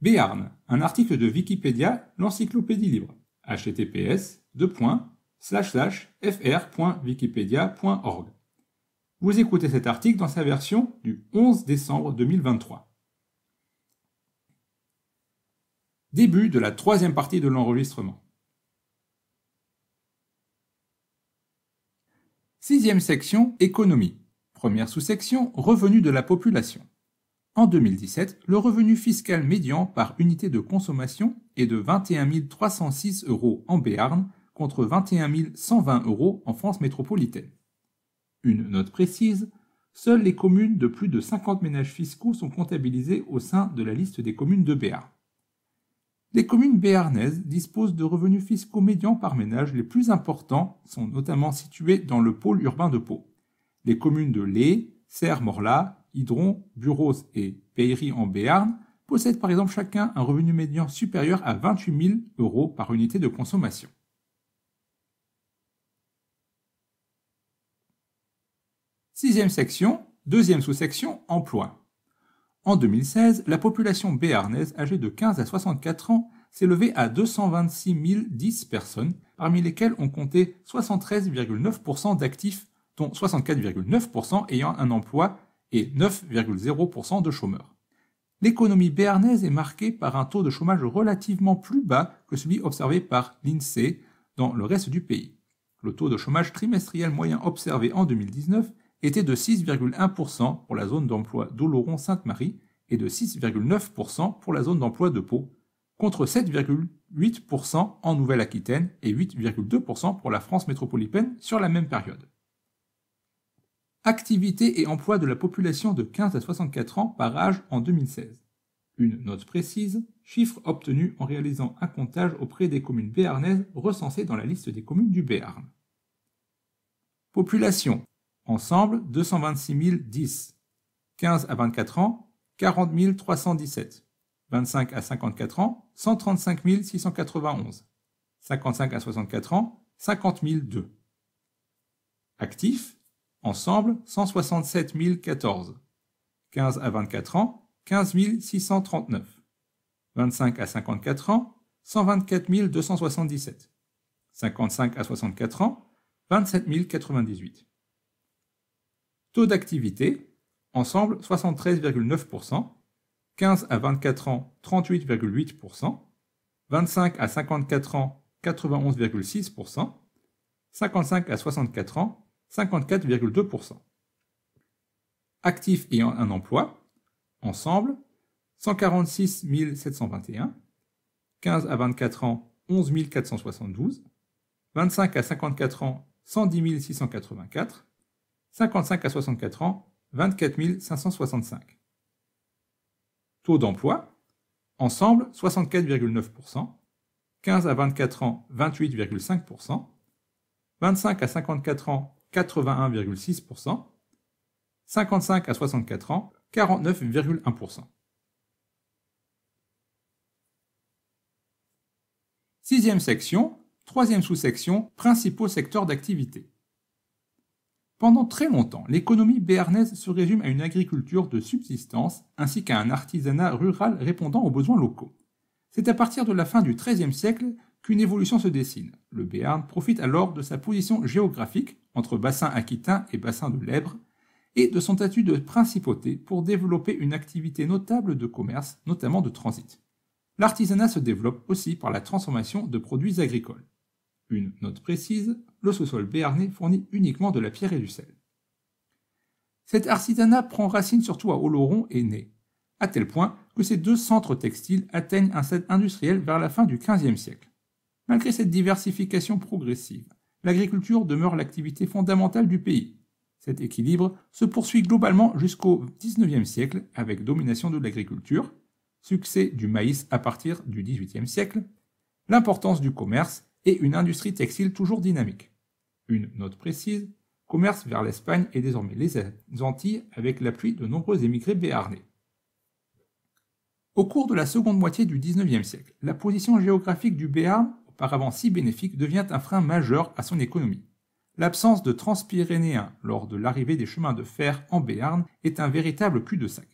Béarn, un article de Wikipédia, l'encyclopédie libre. https frwikipediaorg Vous écoutez cet article dans sa version du 11 décembre 2023. Début de la troisième partie de l'enregistrement. Sixième section Économie. Première sous-section Revenus de la population. En 2017, le revenu fiscal médian par unité de consommation est de 21 306 euros en Béarn contre 21 120 euros en France métropolitaine. Une note précise, seules les communes de plus de 50 ménages fiscaux sont comptabilisées au sein de la liste des communes de Béarn. Les communes béarnaises disposent de revenus fiscaux médians par ménage les plus importants sont notamment situés dans le pôle urbain de Pau. Les communes de Lé, Serre-Morla, Hydron, bureaux et Payeries en Béarn possèdent par exemple chacun un revenu médian supérieur à 28 000 euros par unité de consommation. Sixième section, deuxième sous-section, emploi. En 2016, la population béarnaise âgée de 15 à 64 ans s'est levée à 226 010 personnes, parmi lesquelles on comptait 73,9% d'actifs, dont 64,9% ayant un emploi et 9,0% de chômeurs. L'économie béarnaise est marquée par un taux de chômage relativement plus bas que celui observé par l'INSEE dans le reste du pays. Le taux de chômage trimestriel moyen observé en 2019 était de 6,1% pour la zone d'emploi d'Oloron-Sainte-Marie et de 6,9% pour la zone d'emploi de Pau, contre 7,8% en Nouvelle-Aquitaine et 8,2% pour la France métropolitaine sur la même période. Activité et emploi de la population de 15 à 64 ans par âge en 2016. Une note précise, chiffre obtenu en réalisant un comptage auprès des communes béarnaises recensées dans la liste des communes du Béarn. Population. Ensemble, 226 010. 15 à 24 ans, 40 317. 25 à 54 ans, 135 691. 55 à 64 ans, 50 002. Actif ensemble 167 014. 15 à 24 ans, 15 639. 25 à 54 ans, 124 277. 55 à 64 ans, 27 098. Taux d'activité, ensemble 73,9%, 15 à 24 ans 38,8%, 25 à 54 ans 91,6%, 55 à 64 ans 54,2%. Actifs ayant un emploi, ensemble, 146 721, 15 à 24 ans, 11 472, 25 à 54 ans, 110 684, 55 à 64 ans, 24 565. Taux d'emploi, ensemble 64,9%, 15 à 24 ans, 28,5%, 25 à 54 ans, 81,6%, 55 à 64 ans, 49,1%. Sixième section, troisième sous-section, principaux secteurs d'activité. Pendant très longtemps, l'économie béarnaise se résume à une agriculture de subsistance ainsi qu'à un artisanat rural répondant aux besoins locaux. C'est à partir de la fin du XIIIe siècle une évolution se dessine. Le Béarn profite alors de sa position géographique entre bassin aquitain et bassin de l'Èbre et de son statut de principauté pour développer une activité notable de commerce, notamment de transit. L'artisanat se développe aussi par la transformation de produits agricoles. Une note précise, le sous-sol béarnais fournit uniquement de la pierre et du sel. Cet artisanat prend racine surtout à Oloron et Né. à tel point que ces deux centres textiles atteignent un stade industriel vers la fin du XVe siècle. Malgré cette diversification progressive, l'agriculture demeure l'activité fondamentale du pays. Cet équilibre se poursuit globalement jusqu'au XIXe siècle avec domination de l'agriculture, succès du maïs à partir du XVIIIe siècle, l'importance du commerce et une industrie textile toujours dynamique. Une note précise, commerce vers l'Espagne et désormais les Antilles avec l'appui de nombreux émigrés béarnais. Au cours de la seconde moitié du XIXe siècle, la position géographique du Béarn auparavant si bénéfique, devient un frein majeur à son économie. L'absence de transpyrénéens lors de l'arrivée des chemins de fer en Béarn est un véritable cul-de-sac.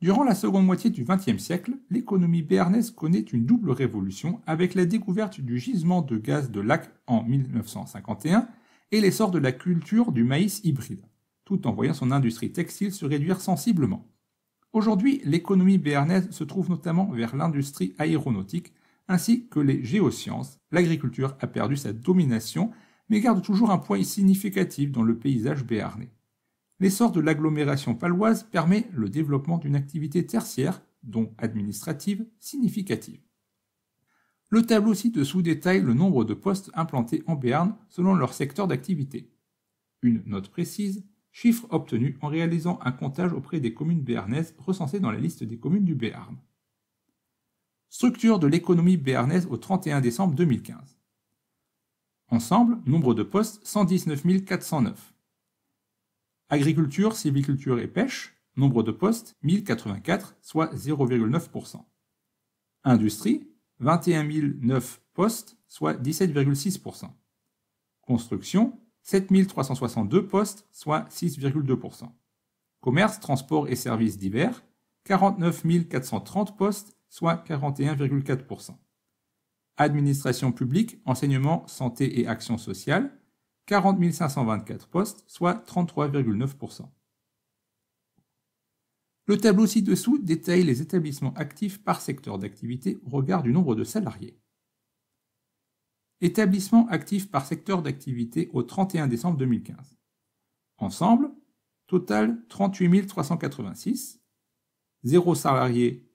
Durant la seconde moitié du XXe siècle, l'économie béarnaise connaît une double révolution avec la découverte du gisement de gaz de lac en 1951 et l'essor de la culture du maïs hybride, tout en voyant son industrie textile se réduire sensiblement. Aujourd'hui, l'économie béarnaise se trouve notamment vers l'industrie aéronautique ainsi que les géosciences, l'agriculture a perdu sa domination, mais garde toujours un poids significatif dans le paysage béarnais. L'essor de l'agglomération paloise permet le développement d'une activité tertiaire, dont administrative, significative. Le tableau ci-dessous détaille le nombre de postes implantés en Béarn selon leur secteur d'activité. Une note précise, chiffre obtenu en réalisant un comptage auprès des communes béarnaises recensées dans la liste des communes du Béarn. Structure de l'économie béarnaise au 31 décembre 2015. Ensemble, nombre de postes 119 409. Agriculture, civiculture et pêche, nombre de postes 1084, soit 0,9%. Industrie, 21 009 postes, soit 17,6%. Construction, 7 362 postes, soit 6,2%. Commerce, transport et services divers, 49 430 postes, soit 41,4%. Administration publique, enseignement, santé et action sociale, 40 524 postes, soit 33,9%. Le tableau ci-dessous détaille les établissements actifs par secteur d'activité au regard du nombre de salariés. Établissements actifs par secteur d'activité au 31 décembre 2015. Ensemble, total 38 386, 0 salarié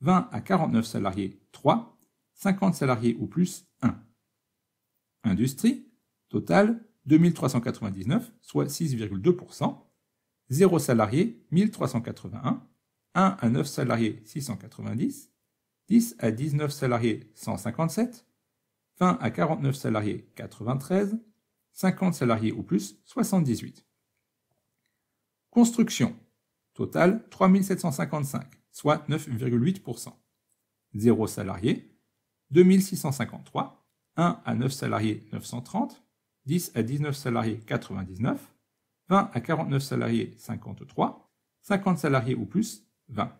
20 à 49 salariés, 3, 50 salariés ou plus, 1. Industrie, total 2399, soit 6,2%, 0 salariés, 1381, 1 à 9 salariés, 690, 10 à 19 salariés, 157, 20 à 49 salariés, 93, 50 salariés ou plus, 78. Construction, total 3755, soit 9,8%. 0 salariés, 2653, 1 à 9 salariés 930, 10 à 19 salariés 99, 20 à 49 salariés 53, 50 salariés ou plus 20.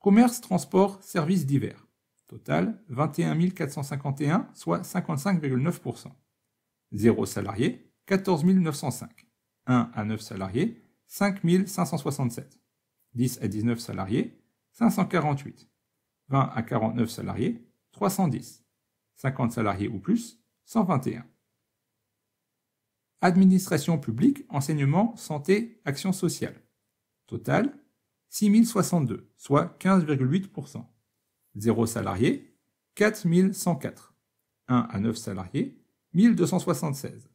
Commerce, transport, services divers. Total 21 451, soit 55,9%. 0 salariés 14 905, 1 à 9 salariés 5 567. 10 à 19 salariés, 548. 20 à 49 salariés, 310. 50 salariés ou plus, 121. Administration publique, enseignement, santé, action sociale. Total, 6062, soit 15,8%. 0 salariés, 4104. 1 à 9 salariés, 1276.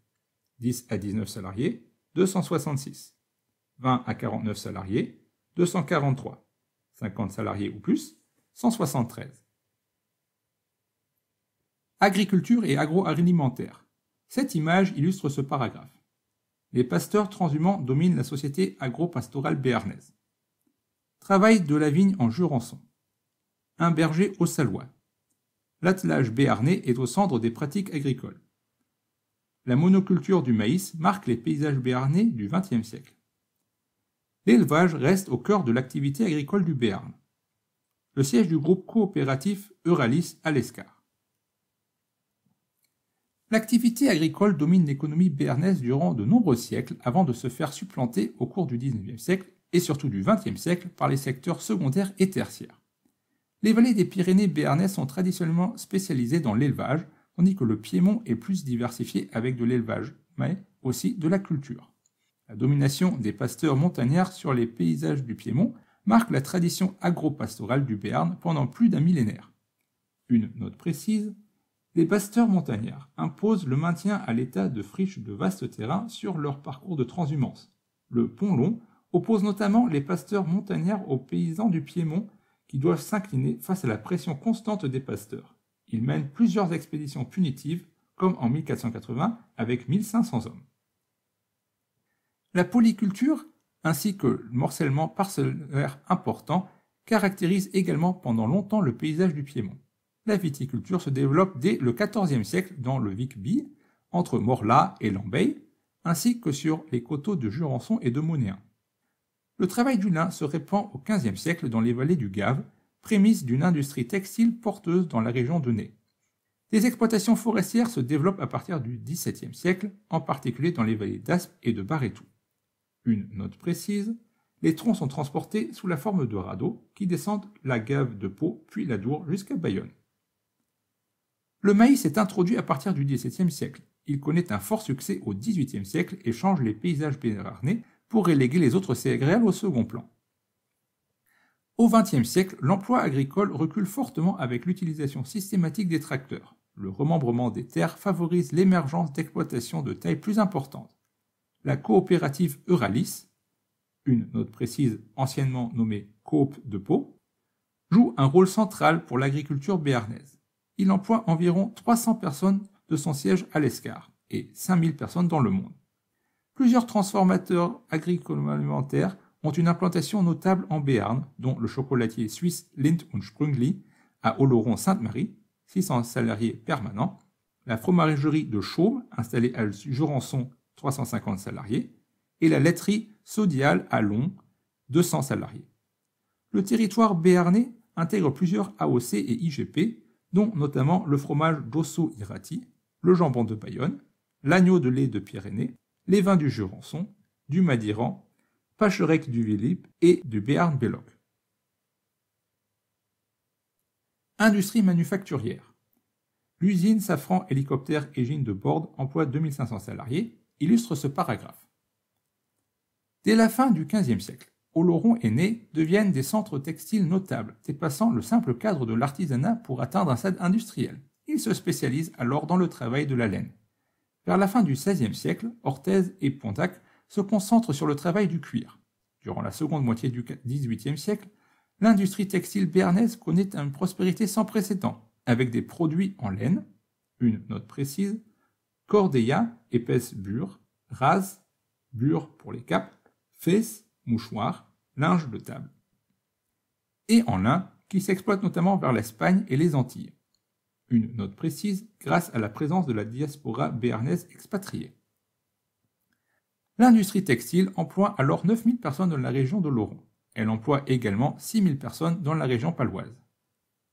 10 à 19 salariés, 266. 20 à 49 salariés, 243. 50 salariés ou plus, 173. Agriculture et agroalimentaire. Cette image illustre ce paragraphe. Les pasteurs transhumants dominent la société agro-pastorale béarnaise. Travail de la vigne en Jurançon. Un berger au Salois. L'attelage béarnais est au centre des pratiques agricoles. La monoculture du maïs marque les paysages béarnais du XXe siècle l'élevage reste au cœur de l'activité agricole du Béarn. Le siège du groupe coopératif Euralis à l'Escar. L'activité agricole domine l'économie béarnaise durant de nombreux siècles avant de se faire supplanter au cours du XIXe siècle et surtout du XXe siècle par les secteurs secondaires et tertiaires. Les vallées des Pyrénées béarnaises sont traditionnellement spécialisées dans l'élevage, tandis que le Piémont est plus diversifié avec de l'élevage, mais aussi de la culture. La domination des pasteurs montagnards sur les paysages du Piémont marque la tradition agro-pastorale du Béarn pendant plus d'un millénaire. Une note précise, les pasteurs montagnards imposent le maintien à l'état de friches de vastes terrains sur leur parcours de transhumance. Le pont long oppose notamment les pasteurs montagnards aux paysans du Piémont qui doivent s'incliner face à la pression constante des pasteurs. Ils mènent plusieurs expéditions punitives, comme en 1480 avec 1500 hommes. La polyculture, ainsi que le morcellement parcellaire important, caractérise également pendant longtemps le paysage du Piémont. La viticulture se développe dès le XIVe siècle dans le vic bi entre Morla et Lambeil, ainsi que sur les coteaux de Jurançon et de Monéen. Le travail du lin se répand au XVe siècle dans les vallées du Gave, prémisse d'une industrie textile porteuse dans la région de Nez. Des exploitations forestières se développent à partir du XVIIe siècle, en particulier dans les vallées d'Aspe et de Barretou une note précise, les troncs sont transportés sous la forme de radeaux qui descendent la gave de Pau puis la Dour jusqu'à Bayonne. Le maïs est introduit à partir du XVIIe siècle. Il connaît un fort succès au XVIIIe siècle et change les paysages béarnais pour reléguer les autres céréales au second plan. Au XXe siècle, l'emploi agricole recule fortement avec l'utilisation systématique des tracteurs. Le remembrement des terres favorise l'émergence d'exploitations de taille plus importante la coopérative Euralis, une note précise anciennement nommée Coop de Pau, joue un rôle central pour l'agriculture béarnaise. Il emploie environ 300 personnes de son siège à l'Escar et 5000 personnes dans le monde. Plusieurs transformateurs agricoles alimentaires ont une implantation notable en Béarn, dont le chocolatier suisse Lindt und Sprüngli à Oloron-Sainte-Marie, 600 salariés permanents, la fromagerie de Chaume, installée à Jurançon 350 salariés, et la laiterie Sodiale à Long, 200 salariés. Le territoire béarnais intègre plusieurs AOC et IGP, dont notamment le fromage d'Osso Irati, le jambon de Bayonne, l'agneau de lait de Pyrénées, les vins du Jurançon, du Madiran, Pacherec du Vilip et du Béarn Belloc. Industrie manufacturière. L'usine Safran Hélicoptère Égine de Borde emploie 2500 salariés illustre ce paragraphe. Dès la fin du XVe siècle, Oloron et Né deviennent des centres textiles notables, dépassant le simple cadre de l'artisanat pour atteindre un stade industriel. Ils se spécialisent alors dans le travail de la laine. Vers la fin du XVIe siècle, Orthez et Pontac se concentrent sur le travail du cuir. Durant la seconde moitié du XVIIIe siècle, l'industrie textile béarnaise connaît une prospérité sans précédent, avec des produits en laine, une note précise, Cordéia, épaisse bure, rase, bure pour les capes, fesses, mouchoirs, linge de table. Et en lin, qui s'exploite notamment vers l'Espagne et les Antilles. Une note précise grâce à la présence de la diaspora béarnaise expatriée. L'industrie textile emploie alors 9000 personnes dans la région de l'Oron. Elle emploie également 6000 personnes dans la région paloise.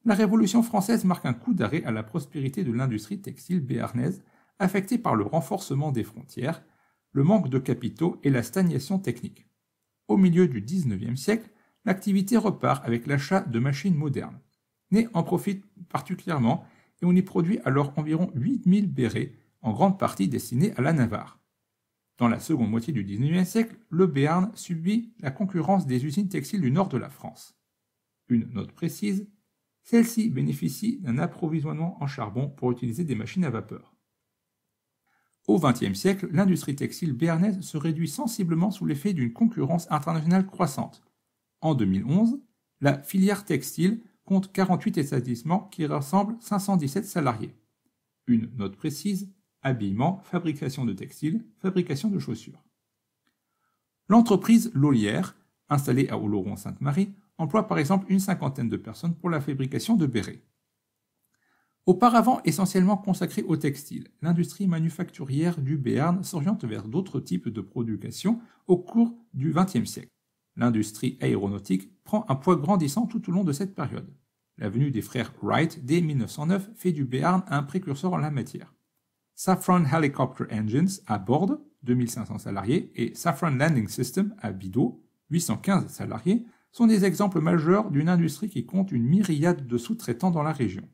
La Révolution française marque un coup d'arrêt à la prospérité de l'industrie textile béarnaise affecté par le renforcement des frontières, le manque de capitaux et la stagnation technique. Au milieu du XIXe siècle, l'activité repart avec l'achat de machines modernes. Né en profite particulièrement et on y produit alors environ 8000 bérets, en grande partie destinés à la Navarre. Dans la seconde moitié du XIXe siècle, le Béarn subit la concurrence des usines textiles du nord de la France. Une note précise, celle ci bénéficie d'un approvisionnement en charbon pour utiliser des machines à vapeur. Au XXe siècle, l'industrie textile béarnaise se réduit sensiblement sous l'effet d'une concurrence internationale croissante. En 2011, la filière textile compte 48 établissements qui rassemblent 517 salariés. Une note précise, habillement, fabrication de textiles, fabrication de chaussures. L'entreprise Lolière, installée à Oloron-Sainte-Marie, emploie par exemple une cinquantaine de personnes pour la fabrication de bérets. Auparavant essentiellement consacrée au textile, l'industrie manufacturière du Béarn s'oriente vers d'autres types de production au cours du XXe siècle. L'industrie aéronautique prend un poids grandissant tout au long de cette période. La venue des frères Wright dès 1909 fait du Béarn un précurseur en la matière. Safran Helicopter Engines à Borde, 2500 salariés, et Safran Landing System à Bido, 815 salariés, sont des exemples majeurs d'une industrie qui compte une myriade de sous-traitants dans la région.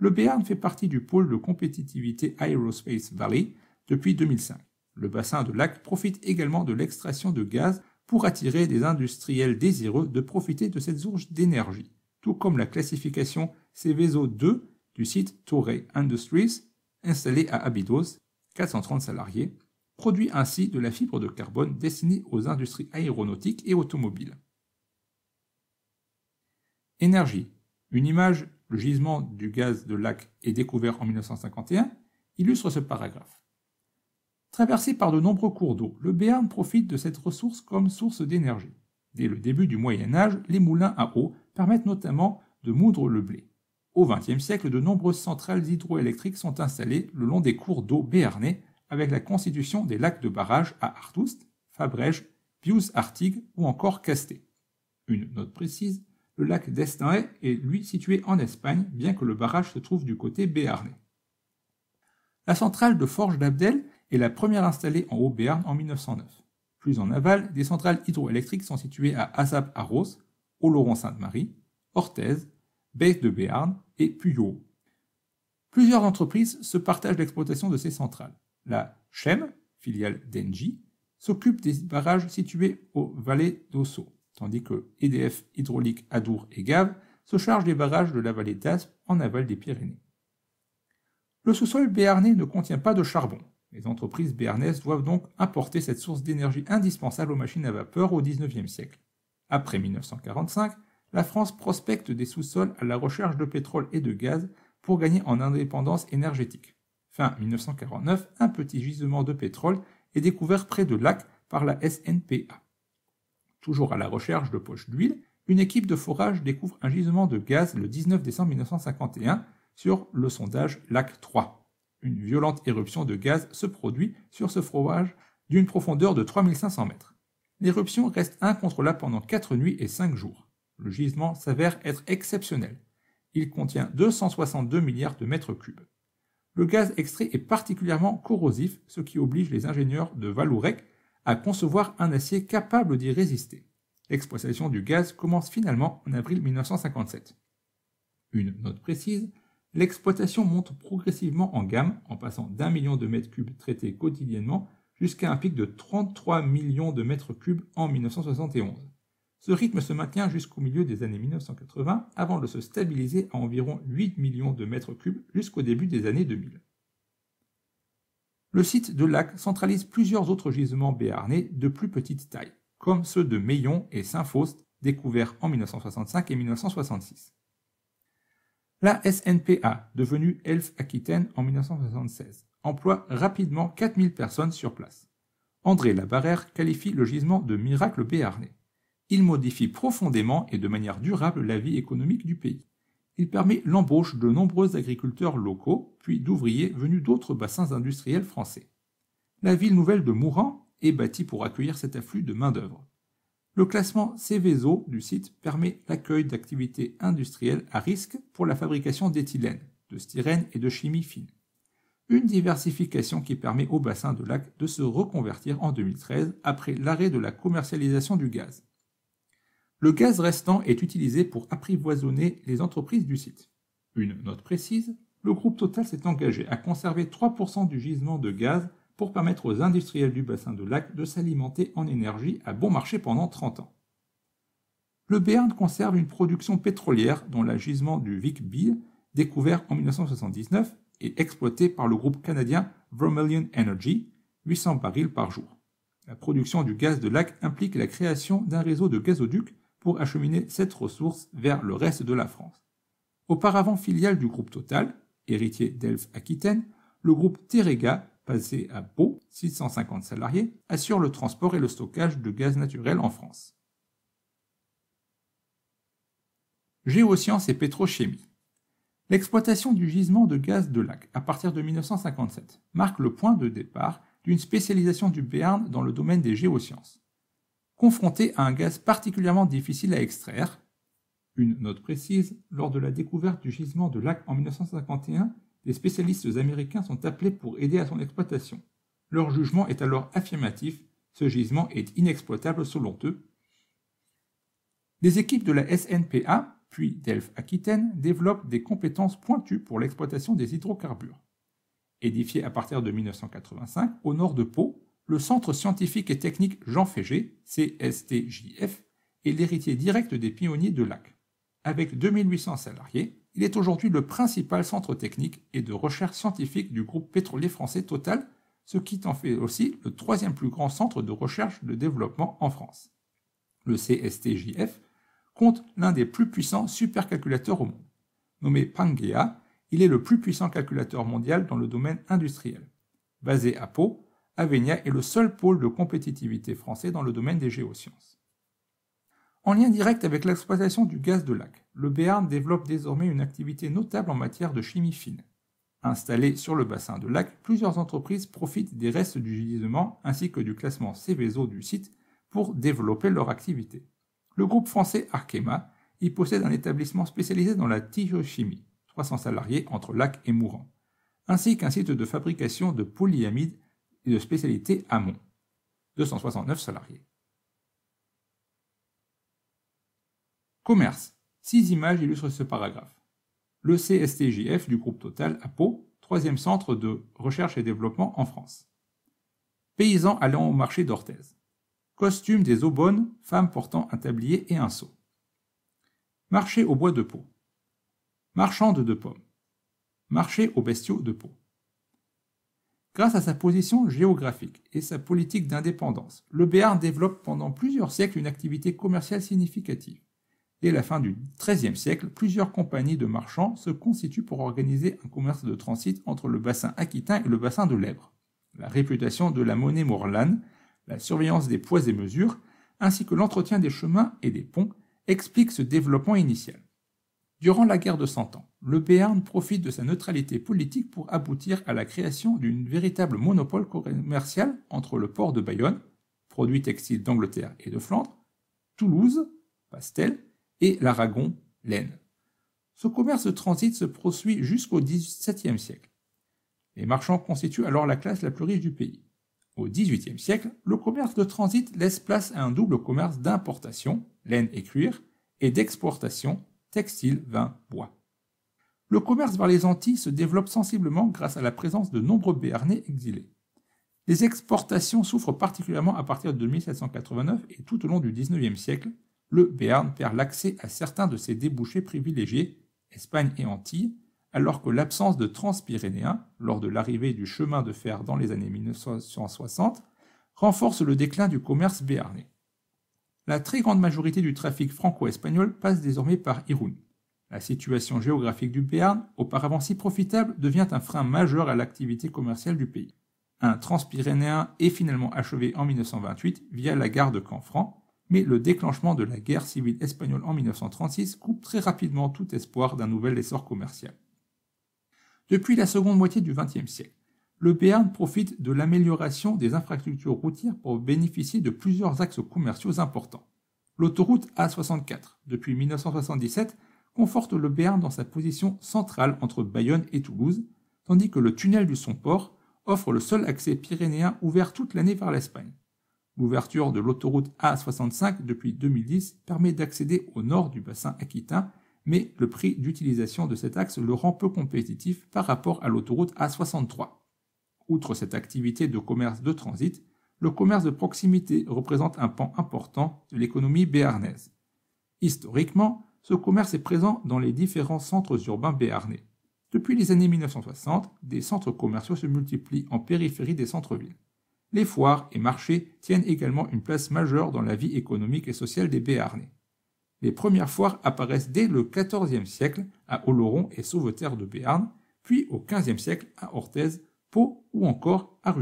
Le Béarn fait partie du pôle de compétitivité Aerospace Valley depuis 2005. Le bassin de lac profite également de l'extraction de gaz pour attirer des industriels désireux de profiter de cette source d'énergie, tout comme la classification cvso 2 du site Torrey Industries, installé à Abydos, 430 salariés, produit ainsi de la fibre de carbone destinée aux industries aéronautiques et automobiles. Énergie, une image le gisement du gaz de lac est découvert en 1951, illustre ce paragraphe. Traversé par de nombreux cours d'eau, le Béarn profite de cette ressource comme source d'énergie. Dès le début du Moyen Âge, les moulins à eau permettent notamment de moudre le blé. Au XXe siècle, de nombreuses centrales hydroélectriques sont installées le long des cours d'eau béarnais avec la constitution des lacs de barrage à Artoust, Fabrège, Bius-Artigues ou encore Casté. Une note précise, le lac d'Estaing est, lui, situé en Espagne, bien que le barrage se trouve du côté béarnais. La centrale de Forge d'Abdel est la première installée en Haut-Béarn en 1909. Plus en aval, des centrales hydroélectriques sont situées à azap arros Oloron-Sainte-Marie, Orthez, Baisse de Béarn et Puyot. Plusieurs entreprises se partagent l'exploitation de ces centrales. La Chem, filiale d'Engie, s'occupe des barrages situés au Valais d'Ossau tandis que EDF Hydraulique Adour et Gave se chargent des barrages de la vallée d'Aspe en aval des Pyrénées. Le sous-sol béarnais ne contient pas de charbon. Les entreprises béarnaises doivent donc importer cette source d'énergie indispensable aux machines à vapeur au XIXe siècle. Après 1945, la France prospecte des sous-sols à la recherche de pétrole et de gaz pour gagner en indépendance énergétique. Fin 1949, un petit gisement de pétrole est découvert près de Lac par la SNPA. Toujours à la recherche de poches d'huile, une équipe de forage découvre un gisement de gaz le 19 décembre 1951 sur le sondage Lac 3. Une violente éruption de gaz se produit sur ce forage d'une profondeur de 3500 mètres. L'éruption reste incontrôlable pendant 4 nuits et 5 jours. Le gisement s'avère être exceptionnel. Il contient 262 milliards de mètres cubes. Le gaz extrait est particulièrement corrosif, ce qui oblige les ingénieurs de Valourec à concevoir un acier capable d'y résister. L'exploitation du gaz commence finalement en avril 1957. Une note précise, l'exploitation monte progressivement en gamme en passant d'un million de mètres cubes traités quotidiennement jusqu'à un pic de 33 millions de mètres cubes en 1971. Ce rythme se maintient jusqu'au milieu des années 1980 avant de se stabiliser à environ 8 millions de mètres cubes jusqu'au début des années 2000. Le site de Lac centralise plusieurs autres gisements béarnais de plus petite taille, comme ceux de Meillon et Saint-Faust, découverts en 1965 et 1966. La SNPA, devenue Elf Aquitaine en 1976, emploie rapidement 4000 personnes sur place. André Labarère qualifie le gisement de miracle béarnais. Il modifie profondément et de manière durable la vie économique du pays, il permet l'embauche de nombreux agriculteurs locaux, puis d'ouvriers venus d'autres bassins industriels français. La ville nouvelle de Mouran est bâtie pour accueillir cet afflux de main-d'œuvre. Le classement Céveso du site permet l'accueil d'activités industrielles à risque pour la fabrication d'éthylène, de styrène et de chimie fine. Une diversification qui permet au bassin de lac de se reconvertir en 2013 après l'arrêt de la commercialisation du gaz. Le gaz restant est utilisé pour apprivoisonner les entreprises du site. Une note précise, le groupe Total s'est engagé à conserver 3% du gisement de gaz pour permettre aux industriels du bassin de lac de s'alimenter en énergie à bon marché pendant 30 ans. Le Béarn conserve une production pétrolière dont le gisement du Vic Bill, découvert en 1979, est exploité par le groupe canadien Vermilion Energy, 800 barils par jour. La production du gaz de lac implique la création d'un réseau de gazoducs pour acheminer cette ressource vers le reste de la France. Auparavant filiale du groupe Total, héritier d'Elf Aquitaine, le groupe Terrega, passé à Pau, 650 salariés, assure le transport et le stockage de gaz naturel en France. Géosciences et pétrochimie. L'exploitation du gisement de gaz de lac à partir de 1957 marque le point de départ d'une spécialisation du Béarn dans le domaine des géosciences confronté à un gaz particulièrement difficile à extraire. Une note précise, lors de la découverte du gisement de lac en 1951, des spécialistes américains sont appelés pour aider à son exploitation. Leur jugement est alors affirmatif, ce gisement est inexploitable selon eux. Des équipes de la SNPA, puis d'Elf Aquitaine, développent des compétences pointues pour l'exploitation des hydrocarbures. Édifiées à partir de 1985 au nord de Pau, le Centre scientifique et technique Jean Fégé, CSTJF, est l'héritier direct des pionniers de Lac. Avec 2800 salariés, il est aujourd'hui le principal centre technique et de recherche scientifique du groupe pétrolier français Total, ce qui en fait aussi le troisième plus grand centre de recherche de développement en France. Le CSTJF compte l'un des plus puissants supercalculateurs au monde. Nommé Pangea, il est le plus puissant calculateur mondial dans le domaine industriel. Basé à Pau, Avenia est le seul pôle de compétitivité français dans le domaine des géosciences. En lien direct avec l'exploitation du gaz de lac, le Béarn développe désormais une activité notable en matière de chimie fine. Installées sur le bassin de lac, plusieurs entreprises profitent des restes du gisement ainsi que du classement Céveso du site pour développer leur activité. Le groupe français Arkema y possède un établissement spécialisé dans la tigeochimie, 300 salariés entre Lac et Mourant, ainsi qu'un site de fabrication de polyamides de spécialité Mont, 269 salariés. Commerce. Six images illustrent ce paragraphe. Le CSTJF du groupe Total à Pau, troisième centre de recherche et développement en France. Paysans allant au marché d'Orthez. Costume des aubonnes, femmes portant un tablier et un seau. Marché au bois de Pau. Marchande de pommes. Marché aux bestiaux de Pau. Grâce à sa position géographique et sa politique d'indépendance, le Béarn développe pendant plusieurs siècles une activité commerciale significative. Dès la fin du XIIIe siècle, plusieurs compagnies de marchands se constituent pour organiser un commerce de transit entre le bassin aquitain et le bassin de l'Èbre. La réputation de la monnaie morlane, la surveillance des poids et mesures, ainsi que l'entretien des chemins et des ponts expliquent ce développement initial. Durant la guerre de Cent Ans, le Béarn profite de sa neutralité politique pour aboutir à la création d'une véritable monopole commercial entre le port de Bayonne, produits textiles d'Angleterre et de Flandre, Toulouse, pastel, et l'Aragon, laine. Ce commerce de transit se poursuit jusqu'au XVIIe siècle. Les marchands constituent alors la classe la plus riche du pays. Au XVIIIe siècle, le commerce de transit laisse place à un double commerce d'importation, laine et cuir, et d'exportation, textile, vin, bois. Le commerce vers les Antilles se développe sensiblement grâce à la présence de nombreux Béarnais exilés. Les exportations souffrent particulièrement à partir de 1789 et tout au long du XIXe siècle. Le Béarn perd l'accès à certains de ses débouchés privilégiés, Espagne et Antilles, alors que l'absence de transpyrénéens, lors de l'arrivée du chemin de fer dans les années 1960, renforce le déclin du commerce béarnais. La très grande majorité du trafic franco-espagnol passe désormais par Irun. La situation géographique du Béarn, auparavant si profitable, devient un frein majeur à l'activité commerciale du pays. Un transpyrénéen est finalement achevé en 1928 via la gare de Canfranc, mais le déclenchement de la guerre civile espagnole en 1936 coupe très rapidement tout espoir d'un nouvel essor commercial. Depuis la seconde moitié du XXe siècle, le Béarn profite de l'amélioration des infrastructures routières pour bénéficier de plusieurs axes commerciaux importants. L'autoroute A64, depuis 1977, conforte le Béarn dans sa position centrale entre Bayonne et Toulouse, tandis que le tunnel du Son-Port offre le seul accès pyrénéen ouvert toute l'année vers l'Espagne. L'ouverture de l'autoroute A65 depuis 2010 permet d'accéder au nord du bassin aquitain, mais le prix d'utilisation de cet axe le rend peu compétitif par rapport à l'autoroute A63. Outre cette activité de commerce de transit, le commerce de proximité représente un pan important de l'économie béarnaise. Historiquement, ce commerce est présent dans les différents centres urbains béarnais. Depuis les années 1960, des centres commerciaux se multiplient en périphérie des centres-villes. Les foires et marchés tiennent également une place majeure dans la vie économique et sociale des Béarnais. Les premières foires apparaissent dès le XIVe siècle à Oloron et Sauveterre de Béarn, puis au XVe siècle à Orthez, Pau ou encore à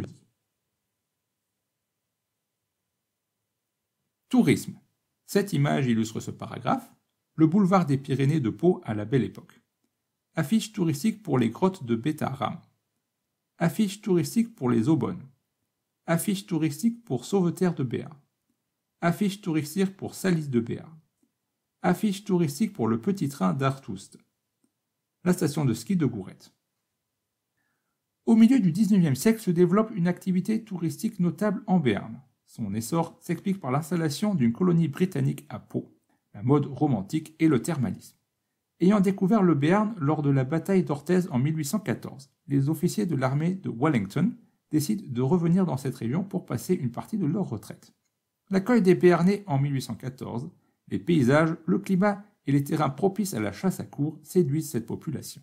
Tourisme. Cette image illustre ce paragraphe. Le boulevard des Pyrénées de Pau à la Belle Époque. Affiche touristique pour les grottes de Bétaram. Affiche touristique pour les Aubonnes. Affiche touristique pour Sauveterre de Béa. Affiche touristique pour Salis de Béa. Affiche touristique pour le petit train d'Artouste. La station de ski de Gourette. Au milieu du XIXe siècle se développe une activité touristique notable en Béarn. Son essor s'explique par l'installation d'une colonie britannique à Pau, la mode romantique et le thermalisme. Ayant découvert le Béarn lors de la bataille d'Orthez en 1814, les officiers de l'armée de Wellington décident de revenir dans cette région pour passer une partie de leur retraite. L'accueil des Béarnais en 1814, les paysages, le climat et les terrains propices à la chasse à cour séduisent cette population.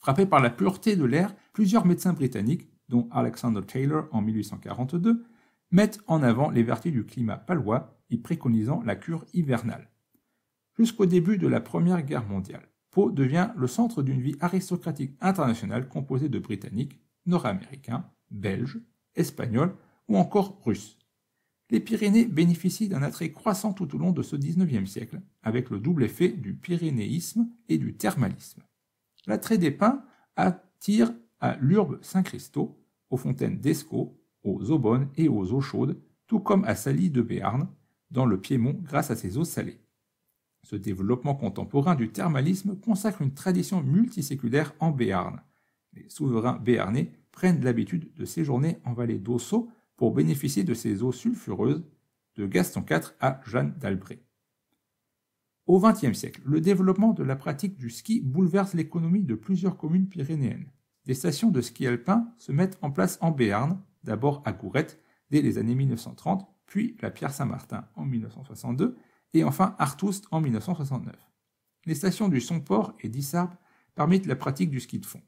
Frappés par la pureté de l'air, plusieurs médecins britanniques, dont Alexander Taylor en 1842, mettent en avant les vertus du climat palois y préconisant la cure hivernale. Jusqu'au début de la Première Guerre mondiale, Pau devient le centre d'une vie aristocratique internationale composée de Britanniques, Nord-Américains, Belges, Espagnols ou encore Russes. Les Pyrénées bénéficient d'un attrait croissant tout au long de ce XIXe siècle, avec le double effet du pyrénéisme et du thermalisme. L'attrait des pins attire à l'Urbe Saint-Christo, aux fontaines d'Escaut, aux bonnes et aux eaux chaudes, tout comme à Sally de Béarn, dans le Piémont grâce à ses eaux salées. Ce développement contemporain du thermalisme consacre une tradition multiséculaire en Béarn. Les souverains béarnais prennent l'habitude de séjourner en vallée d'Ossau pour bénéficier de ses eaux sulfureuses, de Gaston IV à Jeanne d'Albret. Au XXe siècle, le développement de la pratique du ski bouleverse l'économie de plusieurs communes pyrénéennes. Des stations de ski alpin se mettent en place en Béarn, d'abord à Gourette dès les années 1930, puis la Pierre Saint-Martin en 1962 et enfin Artoust en 1969. Les stations du Sonport et d'Issarbe permettent la pratique du ski de fond.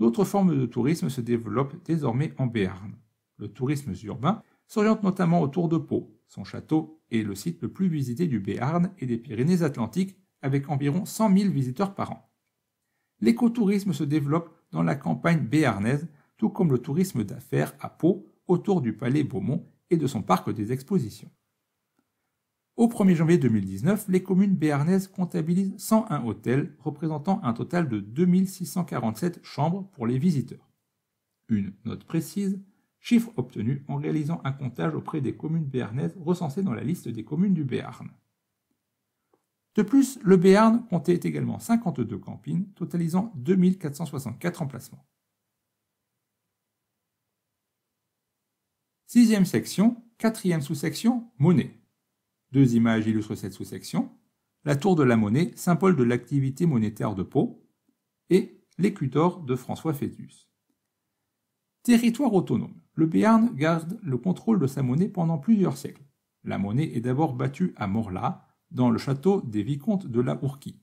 D'autres formes de tourisme se développent désormais en Béarn. Le tourisme urbain s'oriente notamment autour de Pau, son château est le site le plus visité du Béarn et des Pyrénées-Atlantiques, avec environ 100 000 visiteurs par an. L'écotourisme se développe dans la campagne béarnaise, tout comme le tourisme d'affaires à Pau, autour du palais Beaumont et de son parc des expositions. Au 1er janvier 2019, les communes béarnaises comptabilisent 101 hôtels, représentant un total de 2647 chambres pour les visiteurs. Une note précise, chiffre obtenu en réalisant un comptage auprès des communes béarnaises recensées dans la liste des communes du Béarn. De plus, le Béarn comptait également 52 campines, totalisant 2464 emplacements. Sixième section, quatrième sous-section, monnaie. Deux images illustrent cette sous-section. La tour de la monnaie, symbole de l'activité monétaire de Pau, et l'écu d'or de François Fétus. Territoire autonome le Béarn garde le contrôle de sa monnaie pendant plusieurs siècles. La monnaie est d'abord battue à Morla, dans le château des vicomtes de la Ourquie.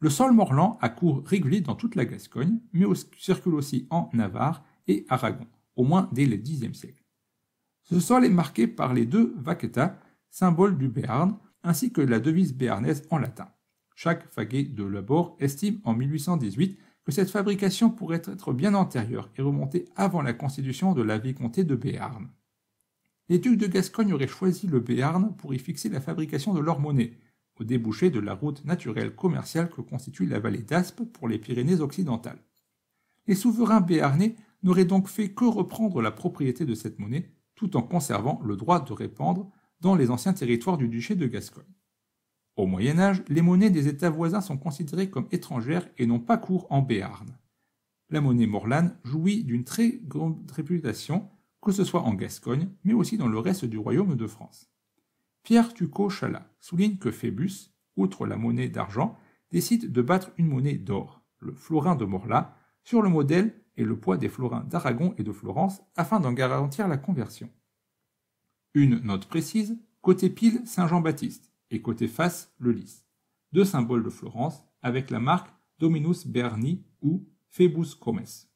Le sol morlan a cours régulier dans toute la Gascogne, mais circule aussi en Navarre et Aragon, au moins dès le Xe siècle. Ce sol est marqué par les deux vaquetas, symboles du Béarn, ainsi que la devise béarnaise en latin. Chaque faguet de Labor estime en 1818 que cette fabrication pourrait être bien antérieure et remonter avant la constitution de la vicomté de Béarn. Les ducs de Gascogne auraient choisi le Béarn pour y fixer la fabrication de leur monnaie, au débouché de la route naturelle commerciale que constitue la vallée d'Aspe pour les Pyrénées occidentales. Les souverains béarnais n'auraient donc fait que reprendre la propriété de cette monnaie, tout en conservant le droit de répandre dans les anciens territoires du duché de Gascogne. Au Moyen Âge, les monnaies des États voisins sont considérées comme étrangères et n'ont pas cours en Béarn. La monnaie morlane jouit d'une très grande réputation, que ce soit en Gascogne, mais aussi dans le reste du royaume de France. Pierre Tucot Chalat souligne que Phébus, outre la monnaie d'argent, décide de battre une monnaie d'or, le florin de Morla, sur le modèle et le poids des florins d'Aragon et de Florence afin d'en garantir la conversion. Une note précise, côté pile Saint-Jean-Baptiste, et côté face, le lys. Deux symboles de Florence avec la marque Dominus Berni ou Phoebus Comes.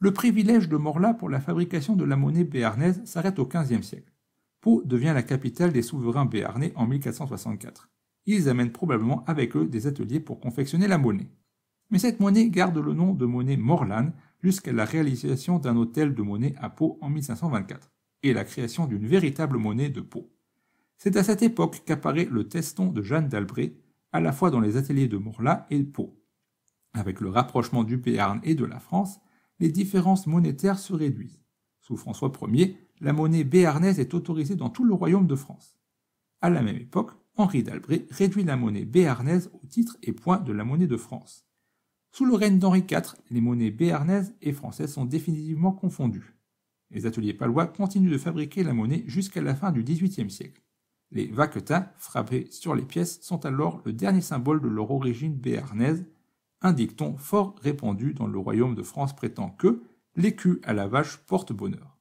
Le privilège de Morla pour la fabrication de la monnaie béarnaise s'arrête au XVe siècle. Pau devient la capitale des souverains béarnais en 1464. Ils amènent probablement avec eux des ateliers pour confectionner la monnaie. Mais cette monnaie garde le nom de monnaie morlane jusqu'à la réalisation d'un hôtel de monnaie à Pau en 1524 et la création d'une véritable monnaie de Pau. C'est à cette époque qu'apparaît le teston de Jeanne d'Albret, à la fois dans les ateliers de Morlaix et de Pau. Avec le rapprochement du Béarn et de la France, les différences monétaires se réduisent. Sous François Ier, la monnaie béarnaise est autorisée dans tout le royaume de France. À la même époque, Henri d'Albret réduit la monnaie béarnaise au titre et point de la monnaie de France. Sous le règne d'Henri IV, les monnaies béarnaises et françaises sont définitivement confondues. Les ateliers palois continuent de fabriquer la monnaie jusqu'à la fin du XVIIIe siècle. Les vaquetas, frappés sur les pièces, sont alors le dernier symbole de leur origine béarnaise. Un dicton fort répandu dans le royaume de France prétend que l'écu à la vache porte bonheur.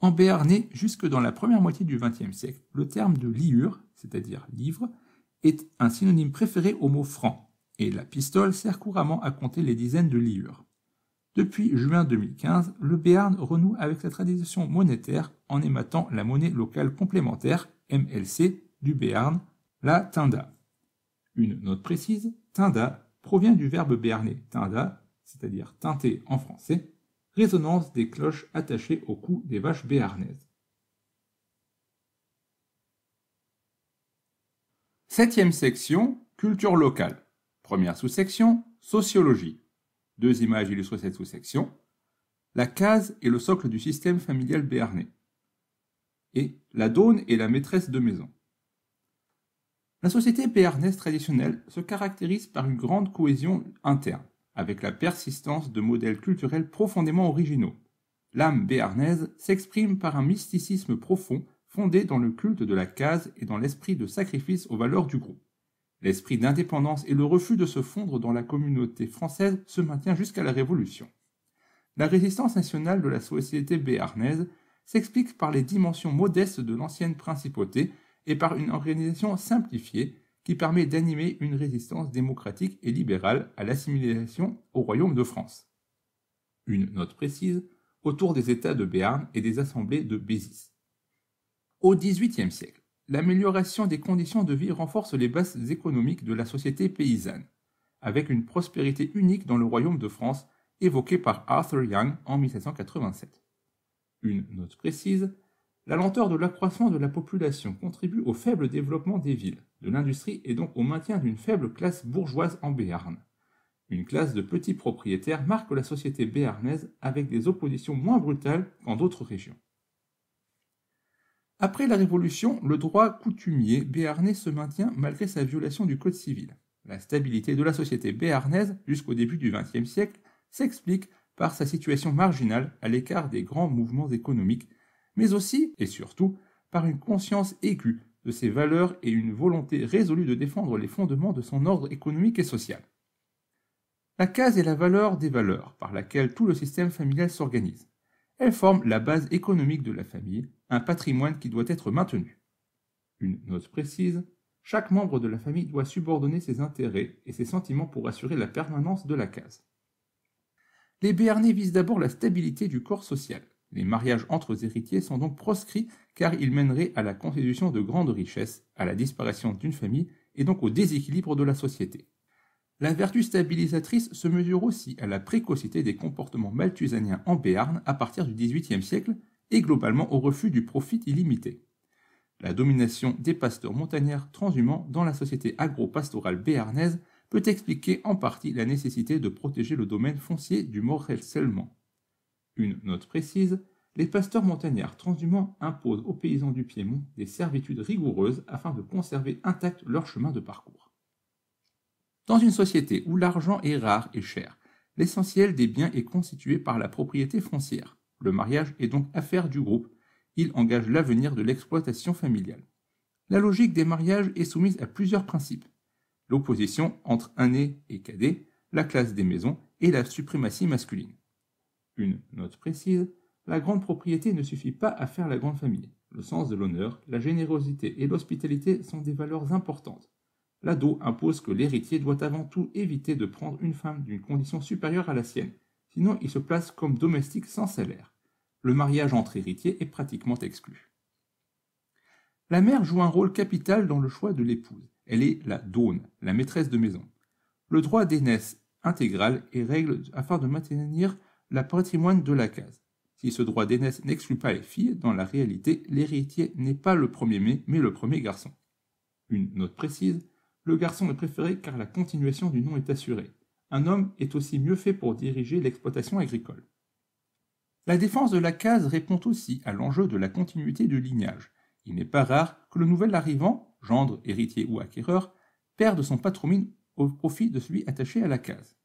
En béarnais, jusque dans la première moitié du XXe siècle, le terme de liure, c'est-à-dire livre, est un synonyme préféré au mot franc, et la pistole sert couramment à compter les dizaines de liures. Depuis juin 2015, le Béarn renoue avec sa tradition monétaire en émettant la monnaie locale complémentaire, MLC, du Béarn, la Tinda. Une note précise, Tinda provient du verbe béarnais Tinda, c'est-à-dire teinté en français, résonance des cloches attachées au cou des vaches béarnaises. Septième section, culture locale. Première sous-section, sociologie. Deux images illustrent cette sous-section. La case est le socle du système familial béarnais. Et la donne est la maîtresse de maison. La société béarnaise traditionnelle se caractérise par une grande cohésion interne, avec la persistance de modèles culturels profondément originaux. L'âme béarnaise s'exprime par un mysticisme profond fondé dans le culte de la case et dans l'esprit de sacrifice aux valeurs du groupe. L'esprit d'indépendance et le refus de se fondre dans la communauté française se maintient jusqu'à la Révolution. La résistance nationale de la société béarnaise s'explique par les dimensions modestes de l'ancienne principauté et par une organisation simplifiée qui permet d'animer une résistance démocratique et libérale à l'assimilation au royaume de France. Une note précise autour des États de Béarn et des assemblées de Bézis. Au XVIIIe siècle, l'amélioration des conditions de vie renforce les bases économiques de la société paysanne, avec une prospérité unique dans le royaume de France évoquée par Arthur Young en 1787. Une note précise, la lenteur de l'accroissement de la population contribue au faible développement des villes, de l'industrie et donc au maintien d'une faible classe bourgeoise en Béarn. Une classe de petits propriétaires marque la société béarnaise avec des oppositions moins brutales qu'en d'autres régions. Après la Révolution, le droit coutumier béarnais se maintient malgré sa violation du Code civil. La stabilité de la société béarnaise jusqu'au début du XXe siècle s'explique par sa situation marginale à l'écart des grands mouvements économiques, mais aussi et surtout par une conscience aiguë de ses valeurs et une volonté résolue de défendre les fondements de son ordre économique et social. La case est la valeur des valeurs par laquelle tout le système familial s'organise. Elles forment la base économique de la famille, un patrimoine qui doit être maintenu. Une note précise, chaque membre de la famille doit subordonner ses intérêts et ses sentiments pour assurer la permanence de la case. Les Béarnais visent d'abord la stabilité du corps social. Les mariages entre héritiers sont donc proscrits car ils mèneraient à la constitution de grandes richesses, à la disparition d'une famille et donc au déséquilibre de la société. La vertu stabilisatrice se mesure aussi à la précocité des comportements malthusaniens en Béarn à partir du XVIIIe siècle et globalement au refus du profit illimité. La domination des pasteurs montagnards transhumants dans la société agro-pastorale béarnaise peut expliquer en partie la nécessité de protéger le domaine foncier du seulement. Une note précise, les pasteurs montagnards transhumants imposent aux paysans du Piémont des servitudes rigoureuses afin de conserver intact leur chemin de parcours. Dans une société où l'argent est rare et cher, l'essentiel des biens est constitué par la propriété foncière. Le mariage est donc affaire du groupe. Il engage l'avenir de l'exploitation familiale. La logique des mariages est soumise à plusieurs principes. L'opposition entre aîné et cadet, la classe des maisons et la suprématie masculine. Une note précise, la grande propriété ne suffit pas à faire la grande famille. Le sens de l'honneur, la générosité et l'hospitalité sont des valeurs importantes. Lado impose que l'héritier doit avant tout éviter de prendre une femme d'une condition supérieure à la sienne, sinon il se place comme domestique sans salaire. Le mariage entre héritiers est pratiquement exclu. La mère joue un rôle capital dans le choix de l'épouse. Elle est la donne », la maîtresse de maison. Le droit d'aînesse intégral est règle afin de maintenir la patrimoine de la case. Si ce droit d'aînesse n'exclut pas les filles, dans la réalité, l'héritier n'est pas le premier mai mais le premier garçon. Une note précise, le garçon est préféré car la continuation du nom est assurée. Un homme est aussi mieux fait pour diriger l'exploitation agricole. La défense de la case répond aussi à l'enjeu de la continuité du lignage. Il n'est pas rare que le nouvel arrivant, gendre, héritier ou acquéreur, perde son patrimoine au profit de celui attaché à la case.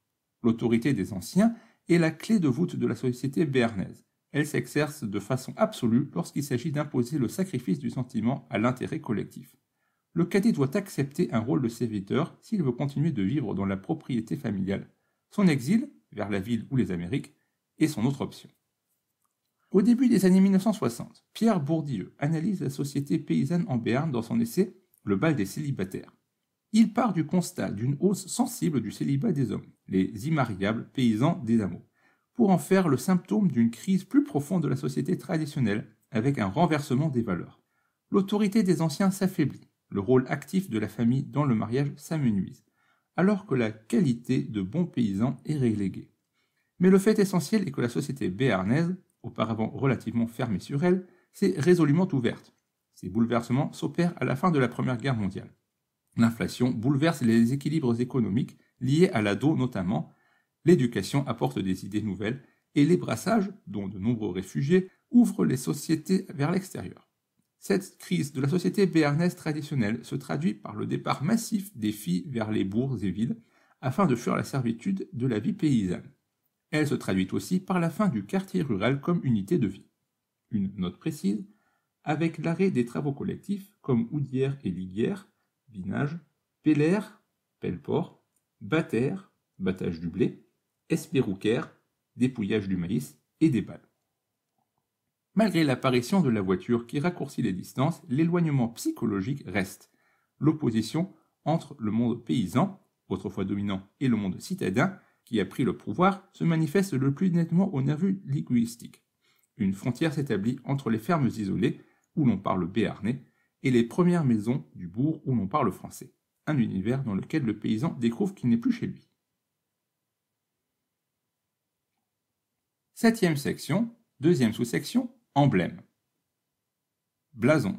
L'autorité des anciens est la clé de voûte de la société béarnaise. Elle s'exerce de façon absolue lorsqu'il s'agit d'imposer le sacrifice du sentiment à l'intérêt collectif le cadet doit accepter un rôle de serviteur s'il veut continuer de vivre dans la propriété familiale, son exil vers la ville ou les Amériques est son autre option. Au début des années 1960, Pierre Bourdieu analyse la société paysanne en Berne dans son essai Le bal des célibataires. Il part du constat d'une hausse sensible du célibat des hommes, les immariables paysans des hameaux, pour en faire le symptôme d'une crise plus profonde de la société traditionnelle avec un renversement des valeurs. L'autorité des anciens s'affaiblit, le rôle actif de la famille dans le mariage s'amenuise, alors que la qualité de bon paysan est reléguée. Mais le fait essentiel est que la société béarnaise, auparavant relativement fermée sur elle, s'est résolument ouverte. Ces bouleversements s'opèrent à la fin de la Première Guerre mondiale. L'inflation bouleverse les équilibres économiques liés à l'ado notamment, l'éducation apporte des idées nouvelles et les brassages, dont de nombreux réfugiés, ouvrent les sociétés vers l'extérieur. Cette crise de la société béarnaise traditionnelle se traduit par le départ massif des filles vers les bourgs et villes afin de fuir la servitude de la vie paysanne. Elle se traduit aussi par la fin du quartier rural comme unité de vie. Une note précise, avec l'arrêt des travaux collectifs comme Oudière et Liguière, Vinage, Pellère, Pelleport, Batère, battage du blé, espéroucaire, dépouillage du maïs et des balles. Malgré l'apparition de la voiture qui raccourcit les distances, l'éloignement psychologique reste. L'opposition entre le monde paysan, autrefois dominant, et le monde citadin, qui a pris le pouvoir, se manifeste le plus nettement au niveau linguistique. Une frontière s'établit entre les fermes isolées, où l'on parle béarnais, et les premières maisons du bourg où l'on parle français, un univers dans lequel le paysan découvre qu'il n'est plus chez lui. Septième section, deuxième sous-section, Emblème. Blason.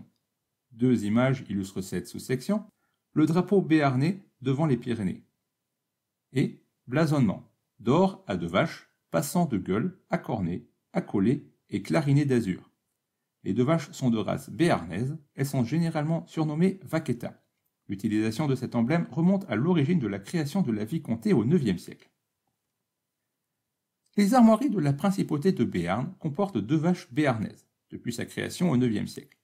Deux images illustrent cette sous-section. Le drapeau béarnais devant les Pyrénées. Et blasonnement. D'or à deux vaches, passant de gueule à cornet, à et clarinées d'azur. Les deux vaches sont de race béarnaise, elles sont généralement surnommées vaqueta. L'utilisation de cet emblème remonte à l'origine de la création de la vicomté au IXe siècle. Les armoiries de la principauté de Béarn comportent deux vaches béarnaises, depuis sa création au IXe siècle.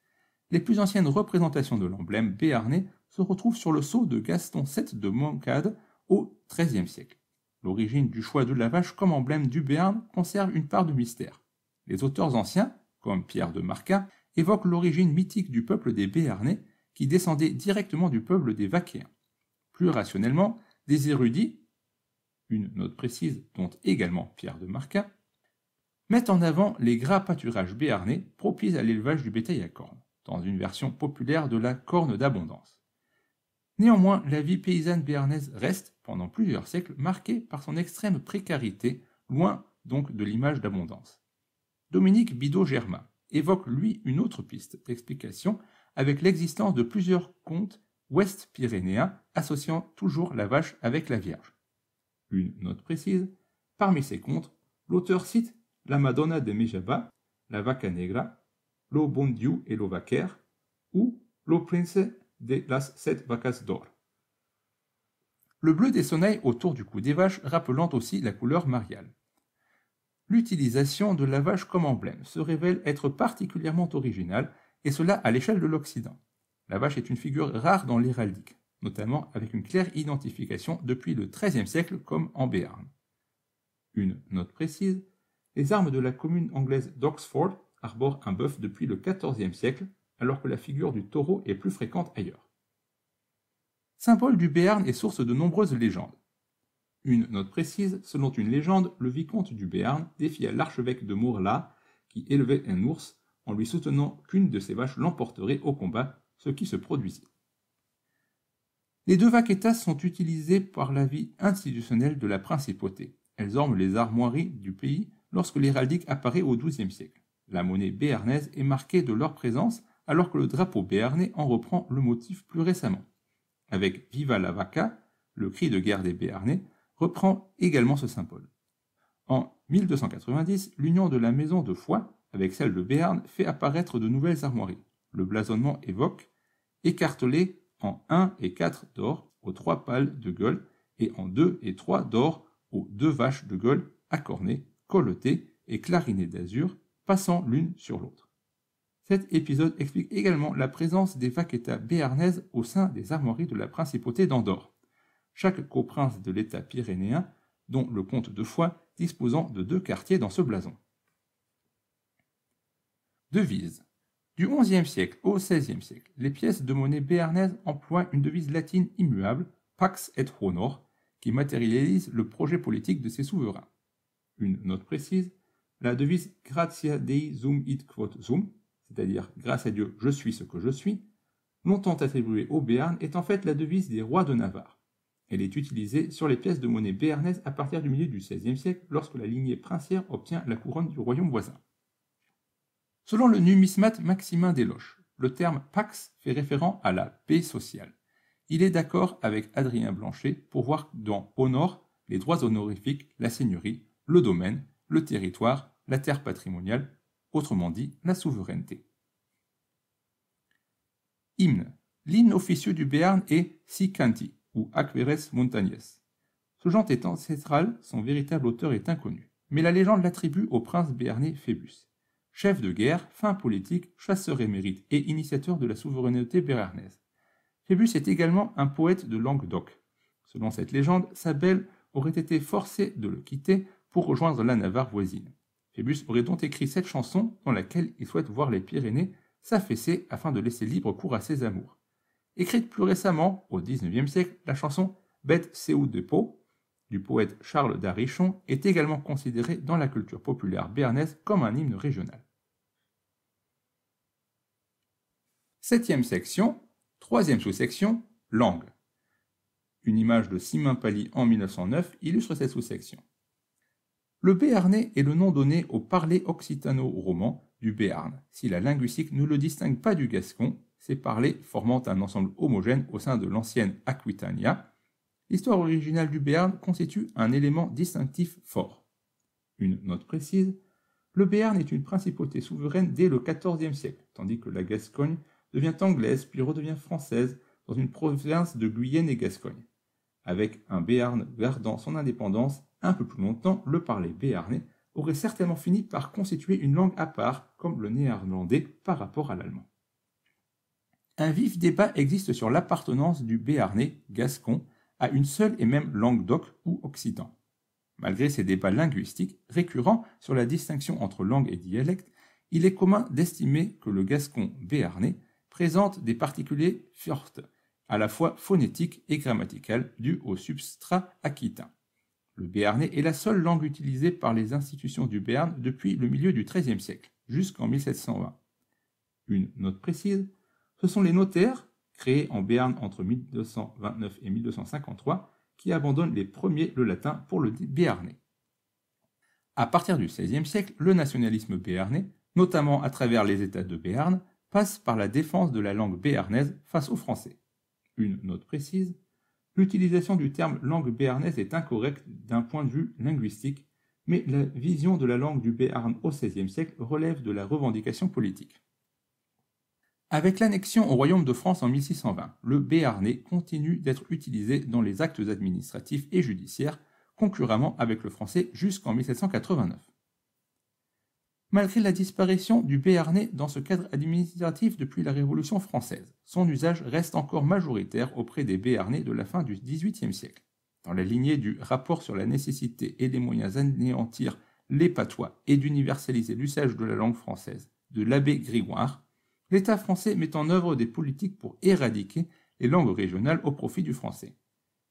Les plus anciennes représentations de l'emblème béarnais se retrouvent sur le sceau de Gaston VII de Moncade au XIIIe siècle. L'origine du choix de la vache comme emblème du Béarn conserve une part de mystère. Les auteurs anciens, comme Pierre de Marca, évoquent l'origine mythique du peuple des Béarnais qui descendait directement du peuple des Vaquéens. Plus rationnellement, des érudits, une note précise, dont également Pierre de Marquin, met en avant les gras pâturages béarnais propices à l'élevage du bétail à cornes, dans une version populaire de la corne d'abondance. Néanmoins, la vie paysanne béarnaise reste, pendant plusieurs siècles, marquée par son extrême précarité, loin donc de l'image d'abondance. Dominique Bidot-Germain évoque, lui, une autre piste d'explication avec l'existence de plusieurs contes ouest-pyrénéens associant toujours la vache avec la Vierge une note précise, parmi ces contes, l'auteur cite la Madonna de Mejaba, la Vaca Negra, Lo Bon et Lo Vaquer, ou Lo Prince de las set Vacas d'Or. Le bleu des sonnailles autour du cou des vaches rappelant aussi la couleur mariale. L'utilisation de la vache comme emblème se révèle être particulièrement originale, et cela à l'échelle de l'Occident. La vache est une figure rare dans l'héraldique notamment avec une claire identification depuis le XIIIe siècle comme en Béarn. Une note précise, les armes de la commune anglaise d'Oxford arborent un bœuf depuis le XIVe siècle, alors que la figure du taureau est plus fréquente ailleurs. Saint-Paul du Béarn est source de nombreuses légendes. Une note précise, selon une légende, le vicomte du Béarn défia l'archevêque de Mourla, qui élevait un ours, en lui soutenant qu'une de ses vaches l'emporterait au combat, ce qui se produisit. Les deux vaquetas sont utilisées par la vie institutionnelle de la principauté. Elles orment les armoiries du pays lorsque l'héraldique apparaît au XIIe siècle. La monnaie béarnaise est marquée de leur présence alors que le drapeau béarnais en reprend le motif plus récemment. Avec Viva la Vaca, le cri de guerre des Béarnais, reprend également ce symbole. En 1290, l'union de la maison de Foix avec celle de Béarn fait apparaître de nouvelles armoiries. Le blasonnement évoque écartelé en 1 et 4 d'or aux trois pales de gueule, et en 2 et 3 d'or aux deux vaches de gueule accornées, colletées et clarinées d'azur, passant l'une sur l'autre. Cet épisode explique également la présence des vaquetas béarnaises au sein des armoiries de la principauté d'Andorre, chaque coprince de l'État pyrénéen, dont le comte de Foix, disposant de deux quartiers dans ce blason. Devise du XIe siècle au XVIe siècle, les pièces de monnaie béarnaises emploient une devise latine immuable, Pax et Honor, qui matérialise le projet politique de ses souverains. Une note précise, la devise Gratia Dei zum it quot zum c'est-à-dire grâce à Dieu je suis ce que je suis, longtemps attribuée au Béarn, est en fait la devise des rois de Navarre. Elle est utilisée sur les pièces de monnaie béarnaises à partir du milieu du XVIe siècle lorsque la lignée princière obtient la couronne du royaume voisin. Selon le numismate Maximin Desloches, le terme pax fait référence à la paix sociale. Il est d'accord avec Adrien Blanchet pour voir dans honor les droits honorifiques, la seigneurie, le domaine, le territoire, la terre patrimoniale, autrement dit la souveraineté. Hymne. L'hymne officieux du Béarn est Sicanti ou Aqueres Montagnes. Ce genre est ancestral, son véritable auteur est inconnu, mais la légende l'attribue au prince béarnais Phébus chef de guerre, fin politique, chasseur émérite et initiateur de la souveraineté béarnaise. Phébus est également un poète de langue d'oc. Selon cette légende, sa belle aurait été forcée de le quitter pour rejoindre la Navarre voisine. Phébus aurait donc écrit cette chanson dans laquelle il souhaite voir les Pyrénées s'affaisser afin de laisser libre cours à ses amours. Écrite plus récemment, au XIXe siècle, la chanson Bête où de Pau, du poète Charles d'Arrichon est également considéré dans la culture populaire béarnaise comme un hymne régional. Septième section, troisième sous-section, langue. Une image de Simon Pali en 1909 illustre cette sous-section. Le béarnais est le nom donné au parler occitano-roman du Béarn. Si la linguistique ne le distingue pas du gascon, ces parlers formant un ensemble homogène au sein de l'ancienne Aquitania, l'histoire originale du Béarn constitue un élément distinctif fort. Une note précise, le Béarn est une principauté souveraine dès le XIVe siècle, tandis que la Gascogne devient anglaise puis redevient française dans une province de Guyenne et Gascogne. Avec un Béarn gardant son indépendance un peu plus longtemps, le parler béarnais aurait certainement fini par constituer une langue à part, comme le néerlandais par rapport à l'allemand. Un vif débat existe sur l'appartenance du béarnais gascon à une seule et même langue d'oc ou occident. Malgré ces débats linguistiques récurrents sur la distinction entre langue et dialecte, il est commun d'estimer que le gascon béarnais présente des particuliers fortes, à la fois phonétiques et grammaticales, dues au substrat aquitain. Le béarnais est la seule langue utilisée par les institutions du Béarn depuis le milieu du XIIIe siècle, jusqu'en 1720. Une note précise, ce sont les notaires créé en Béarn entre 1229 et 1253, qui abandonne les premiers le latin pour le dit béarnais. À partir du XVIe siècle, le nationalisme béarnais, notamment à travers les États de Béarn, passe par la défense de la langue béarnaise face aux Français. Une note précise, l'utilisation du terme langue béarnaise est incorrecte d'un point de vue linguistique, mais la vision de la langue du Béarn au XVIe siècle relève de la revendication politique. Avec l'annexion au royaume de France en 1620, le béarnais continue d'être utilisé dans les actes administratifs et judiciaires, concurremment avec le français jusqu'en 1789. Malgré la disparition du béarnais dans ce cadre administratif depuis la Révolution française, son usage reste encore majoritaire auprès des béarnais de la fin du XVIIIe siècle. Dans la lignée du rapport sur la nécessité et les moyens d'anéantir les patois et d'universaliser l'usage de la langue française de l'abbé Grégoire, l'État français met en œuvre des politiques pour éradiquer les langues régionales au profit du français.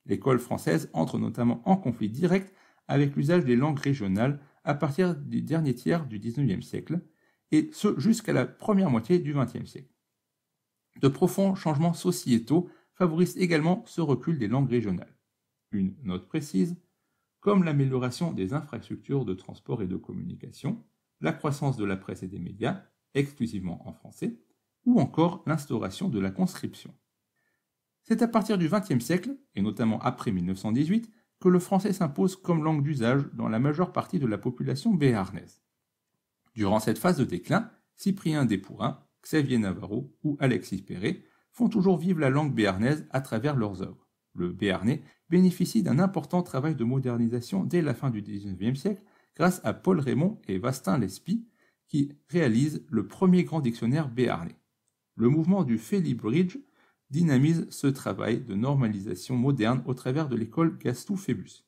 L'école française entre notamment en conflit direct avec l'usage des langues régionales à partir du dernier tiers du XIXe siècle, et ce jusqu'à la première moitié du XXe siècle. De profonds changements sociétaux favorisent également ce recul des langues régionales. Une note précise, comme l'amélioration des infrastructures de transport et de communication, la croissance de la presse et des médias, exclusivement en français, ou encore l'instauration de la conscription. C'est à partir du XXe siècle, et notamment après 1918, que le français s'impose comme langue d'usage dans la majeure partie de la population béarnaise. Durant cette phase de déclin, Cyprien Despourin, Xavier Navarro ou Alexis Perret font toujours vivre la langue béarnaise à travers leurs œuvres. Le béarnais bénéficie d'un important travail de modernisation dès la fin du XIXe siècle grâce à Paul Raymond et Vastin Lespie qui réalisent le premier grand dictionnaire béarnais. Le mouvement du feli Bridge dynamise ce travail de normalisation moderne au travers de l'école Gastou-Phébus.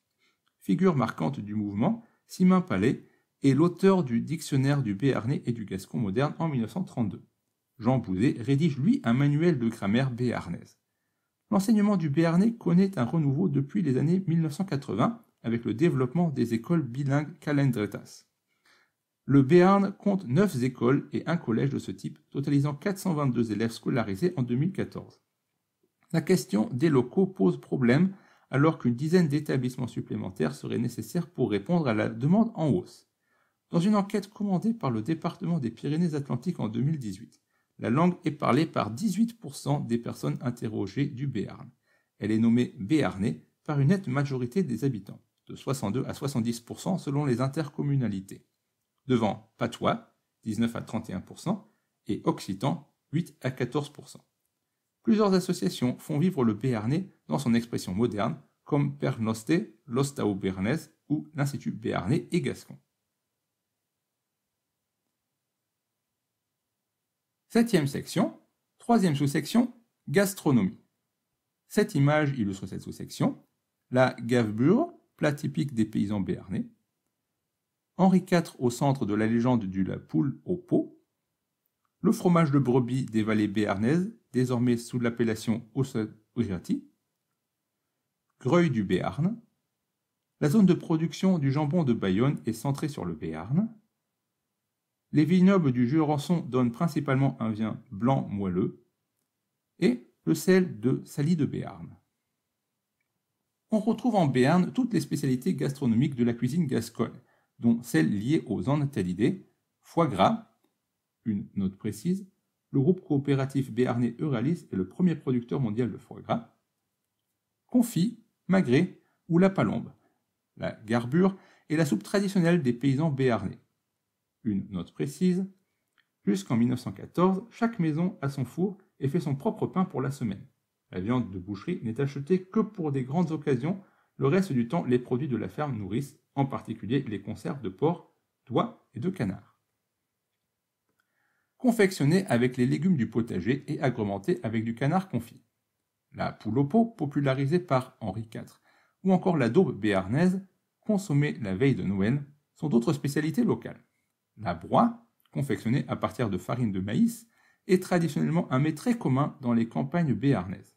Figure marquante du mouvement, Simon Palais est l'auteur du Dictionnaire du Béarnais et du Gascon moderne en 1932. Jean Boudet rédige lui un manuel de grammaire béarnaise. L'enseignement du béarnais connaît un renouveau depuis les années 1980 avec le développement des écoles bilingues calendretas le Béarn compte 9 écoles et un collège de ce type, totalisant 422 élèves scolarisés en 2014. La question des locaux pose problème alors qu'une dizaine d'établissements supplémentaires seraient nécessaires pour répondre à la demande en hausse. Dans une enquête commandée par le département des Pyrénées-Atlantiques en 2018, la langue est parlée par 18% des personnes interrogées du Béarn. Elle est nommée Béarnais par une nette majorité des habitants, de 62 à 70% selon les intercommunalités devant patois 19 à 31% et occitan 8 à 14%. Plusieurs associations font vivre le béarnais dans son expression moderne, comme Pernosté, lostau l'Ostao ou l'Institut Béarnais et Gascon. Septième section, troisième sous-section, gastronomie. Cette image illustre cette sous-section. La gavebure, plat typique des paysans béarnais. Henri IV au centre de la légende du la poule au pot, le fromage de brebis des vallées béarnaises, désormais sous l'appellation Iraty, Greuil du Béarn, la zone de production du jambon de Bayonne est centrée sur le Béarn, les vignobles du Jurançon donnent principalement un vin blanc moelleux, et le sel de Sali de Béarn. On retrouve en Béarn toutes les spécialités gastronomiques de la cuisine gasconne, dont celles liées aux idée foie gras, une note précise, le groupe coopératif béarnais Euralis est le premier producteur mondial de foie gras, confit, magret ou la palombe, la garbure est la soupe traditionnelle des paysans béarnais. Une note précise, jusqu'en 1914, chaque maison a son four et fait son propre pain pour la semaine. La viande de boucherie n'est achetée que pour des grandes occasions, le reste du temps les produits de la ferme nourrissent en particulier les conserves de porc, d'oie et de canard. confectionnées avec les légumes du potager et agrémentées avec du canard confit. La poule au pot, popularisée par Henri IV, ou encore la daube béarnaise, consommée la veille de Noël, sont d'autres spécialités locales. La broie, confectionnée à partir de farine de maïs, est traditionnellement un mets très commun dans les campagnes béarnaises.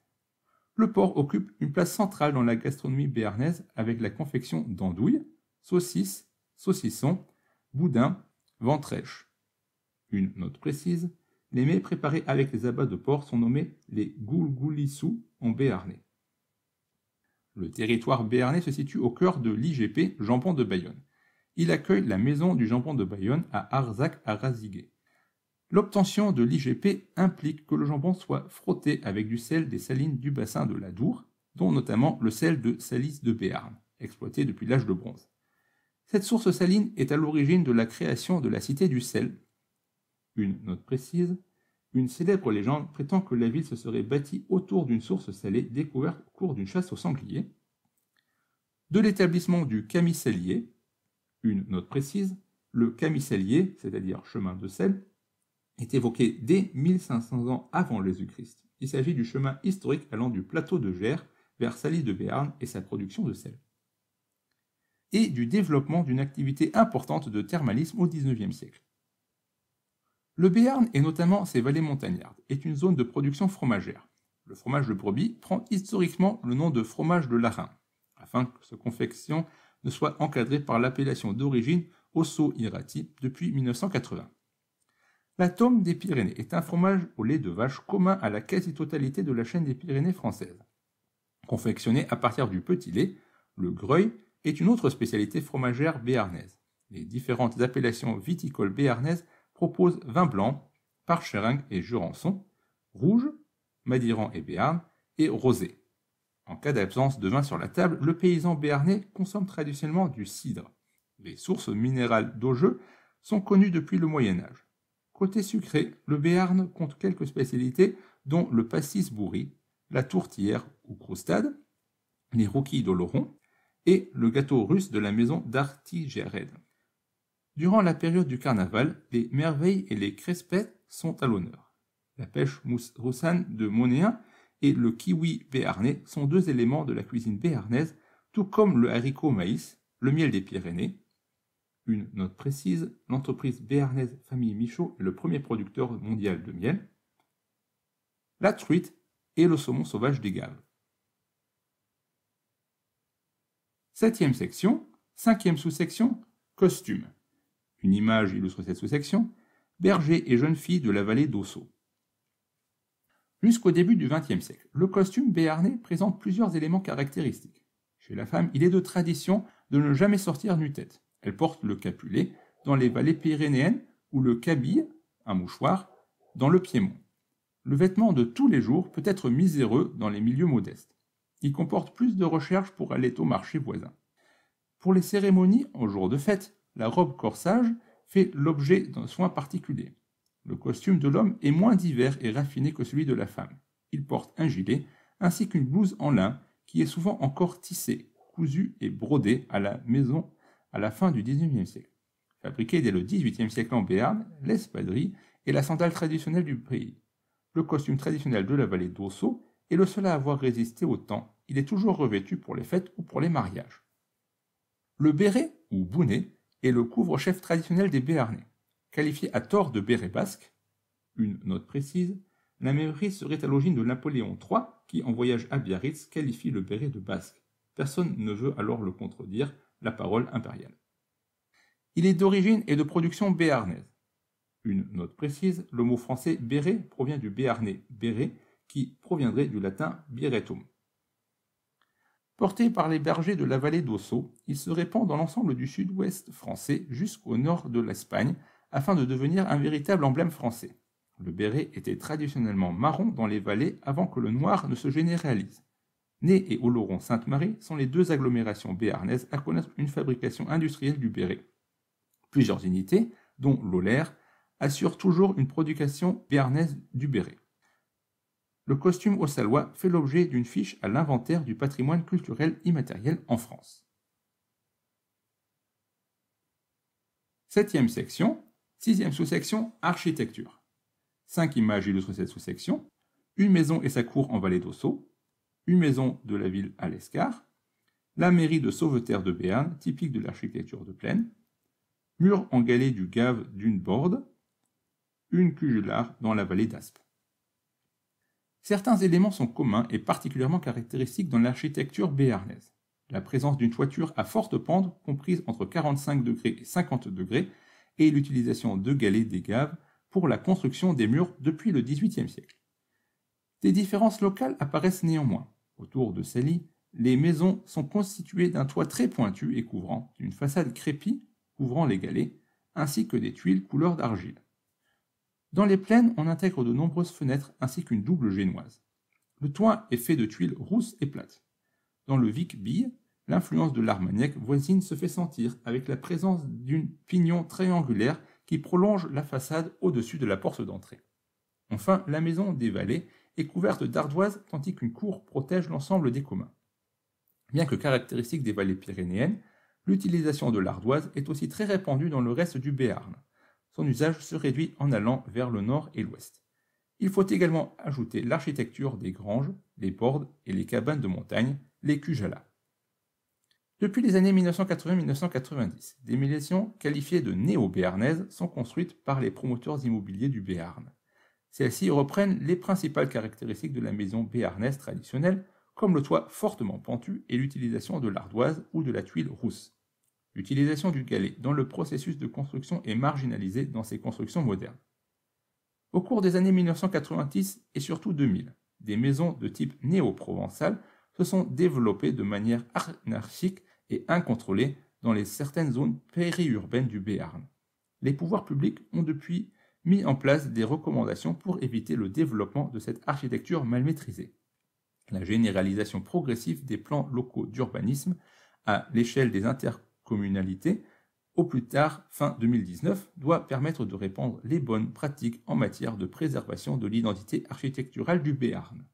Le porc occupe une place centrale dans la gastronomie béarnaise avec la confection d'andouilles, saucisses, saucisson, boudin, ventrèche. Une note précise, les mets préparés avec les abats de porc sont nommés les goulgoulissous en béarnais. Le territoire béarnais se situe au cœur de l'IGP Jambon de Bayonne. Il accueille la maison du jambon de Bayonne à Arzac à L'obtention de l'IGP implique que le jambon soit frotté avec du sel des salines du bassin de la Dour, dont notamment le sel de Salis de Béarn, exploité depuis l'âge de bronze. Cette source saline est à l'origine de la création de la cité du sel. Une note précise une célèbre légende prétend que la ville se serait bâtie autour d'une source salée découverte au cours d'une chasse au sanglier, de l'établissement du camisalier, une note précise, le camisalier, c'est-à-dire chemin de sel, est évoqué dès 1500 ans avant Jésus-Christ. Il s'agit du chemin historique allant du plateau de Gers vers Salis de Béarn et sa production de sel et du développement d'une activité importante de thermalisme au XIXe siècle. Le Béarn et notamment ses vallées montagnardes est une zone de production fromagère. Le fromage de brebis prend historiquement le nom de fromage de l'arin, afin que sa confection ne soit encadrée par l'appellation d'origine Osso Irati depuis 1980. La tome des Pyrénées est un fromage au lait de vache commun à la quasi-totalité de la chaîne des Pyrénées françaises. Confectionné à partir du petit lait, le greuil est une autre spécialité fromagère béarnaise. Les différentes appellations viticoles béarnaises proposent vin blanc, parcheringue et jurançon, rouge, madiran et béarn, et rosé. En cas d'absence de vin sur la table, le paysan béarnais consomme traditionnellement du cidre. Les sources minérales d'Augeux sont connues depuis le Moyen Âge. Côté sucré, le Béarn compte quelques spécialités, dont le pastis bourri, la tourtière ou croustade, les rouquilles d'Oloron, et le gâteau russe de la maison d'Artigéred. Durant la période du carnaval, les merveilles et les crespets sont à l'honneur. La pêche mousse roussane de Monéen et le kiwi béarnais sont deux éléments de la cuisine béarnaise, tout comme le haricot maïs, le miel des Pyrénées. Une note précise, l'entreprise béarnaise Famille Michaud est le premier producteur mondial de miel. La truite et le saumon sauvage des Gaves. Septième section, cinquième sous-section, costume. Une image illustre cette sous-section, berger et jeune fille de la vallée d'Ossau. Jusqu'au début du XXe siècle, le costume béarnais présente plusieurs éléments caractéristiques. Chez la femme, il est de tradition de ne jamais sortir nu-tête. Elle porte le capulet dans les vallées pyrénéennes ou le cabille, un mouchoir, dans le Piémont. Le vêtement de tous les jours peut être miséreux dans les milieux modestes. Il comporte plus de recherches pour aller au marché voisin. Pour les cérémonies en jour de fête, la robe corsage fait l'objet d'un soin particulier. Le costume de l'homme est moins divers et raffiné que celui de la femme. Il porte un gilet ainsi qu'une blouse en lin qui est souvent encore tissée, cousue et brodée à la maison à la fin du XIXe siècle. Fabriquée dès le XVIIIe siècle en Béarn, l'espadrille est la sandale traditionnelle du pays. Le costume traditionnel de la vallée d'Ossau est le seul à avoir résisté au temps il est toujours revêtu pour les fêtes ou pour les mariages. Le béret, ou bounet, est le couvre-chef traditionnel des Béarnais. Qualifié à tort de béret basque, une note précise, la mairie serait à l'origine de Napoléon III qui, en voyage à Biarritz, qualifie le béret de basque. Personne ne veut alors le contredire, la parole impériale. Il est d'origine et de production béarnaise. Une note précise, le mot français béret provient du béarnais béret qui proviendrait du latin biretum. Porté par les bergers de la vallée d'Ossau, il se répand dans l'ensemble du sud-ouest français jusqu'au nord de l'Espagne afin de devenir un véritable emblème français. Le béret était traditionnellement marron dans les vallées avant que le noir ne se généralise. Né et Oloron-Sainte-Marie sont les deux agglomérations béarnaises à connaître une fabrication industrielle du béret. Plusieurs unités, dont l'Olaire, assurent toujours une production béarnaise du béret le costume haussalois fait l'objet d'une fiche à l'inventaire du patrimoine culturel immatériel en France. Septième section, sixième sous-section, architecture. Cinq images illustrent cette sous-section. Une maison et sa cour en vallée d'Ossau, une maison de la ville à l'Escar, la mairie de Sauveterre de Béarn, typique de l'architecture de plaine, mur en galets du gave d'une borde, une cugelard dans la vallée d'Aspe. Certains éléments sont communs et particulièrement caractéristiques dans l'architecture béarnaise. La présence d'une toiture à forte pente, comprise entre 45 et 50 et l'utilisation de galets des gaves pour la construction des murs depuis le XVIIIe siècle. Des différences locales apparaissent néanmoins. Autour de Sally, les maisons sont constituées d'un toit très pointu et couvrant, d'une façade crépie couvrant les galets, ainsi que des tuiles couleur d'argile. Dans les plaines, on intègre de nombreuses fenêtres ainsi qu'une double génoise. Le toit est fait de tuiles rousses et plates. Dans le Vic-Bille, l'influence de l'armagnac voisine se fait sentir avec la présence d'une pignon triangulaire qui prolonge la façade au-dessus de la porte d'entrée. Enfin, la maison des vallées est couverte d'ardoises tandis qu'une cour protège l'ensemble des communs. Bien que caractéristique des vallées pyrénéennes, l'utilisation de l'ardoise est aussi très répandue dans le reste du Béarn son usage se réduit en allant vers le nord et l'ouest. Il faut également ajouter l'architecture des granges, les bordes et les cabanes de montagne, les Kujala. Depuis les années 1980-1990, des maisons qualifiées de néo-béarnaises sont construites par les promoteurs immobiliers du Béarn. Celles-ci reprennent les principales caractéristiques de la maison béarnaise traditionnelle, comme le toit fortement pentu et l'utilisation de l'ardoise ou de la tuile rousse l'utilisation du galet dans le processus de construction est marginalisée dans ces constructions modernes. Au cours des années 1990 et surtout 2000, des maisons de type néo-provençal se sont développées de manière anarchique et incontrôlée dans les certaines zones périurbaines du Béarn. Les pouvoirs publics ont depuis mis en place des recommandations pour éviter le développement de cette architecture mal maîtrisée. La généralisation progressive des plans locaux d'urbanisme à l'échelle des intercommunalités communalité, au plus tard fin 2019, doit permettre de répandre les bonnes pratiques en matière de préservation de l'identité architecturale du Béarn.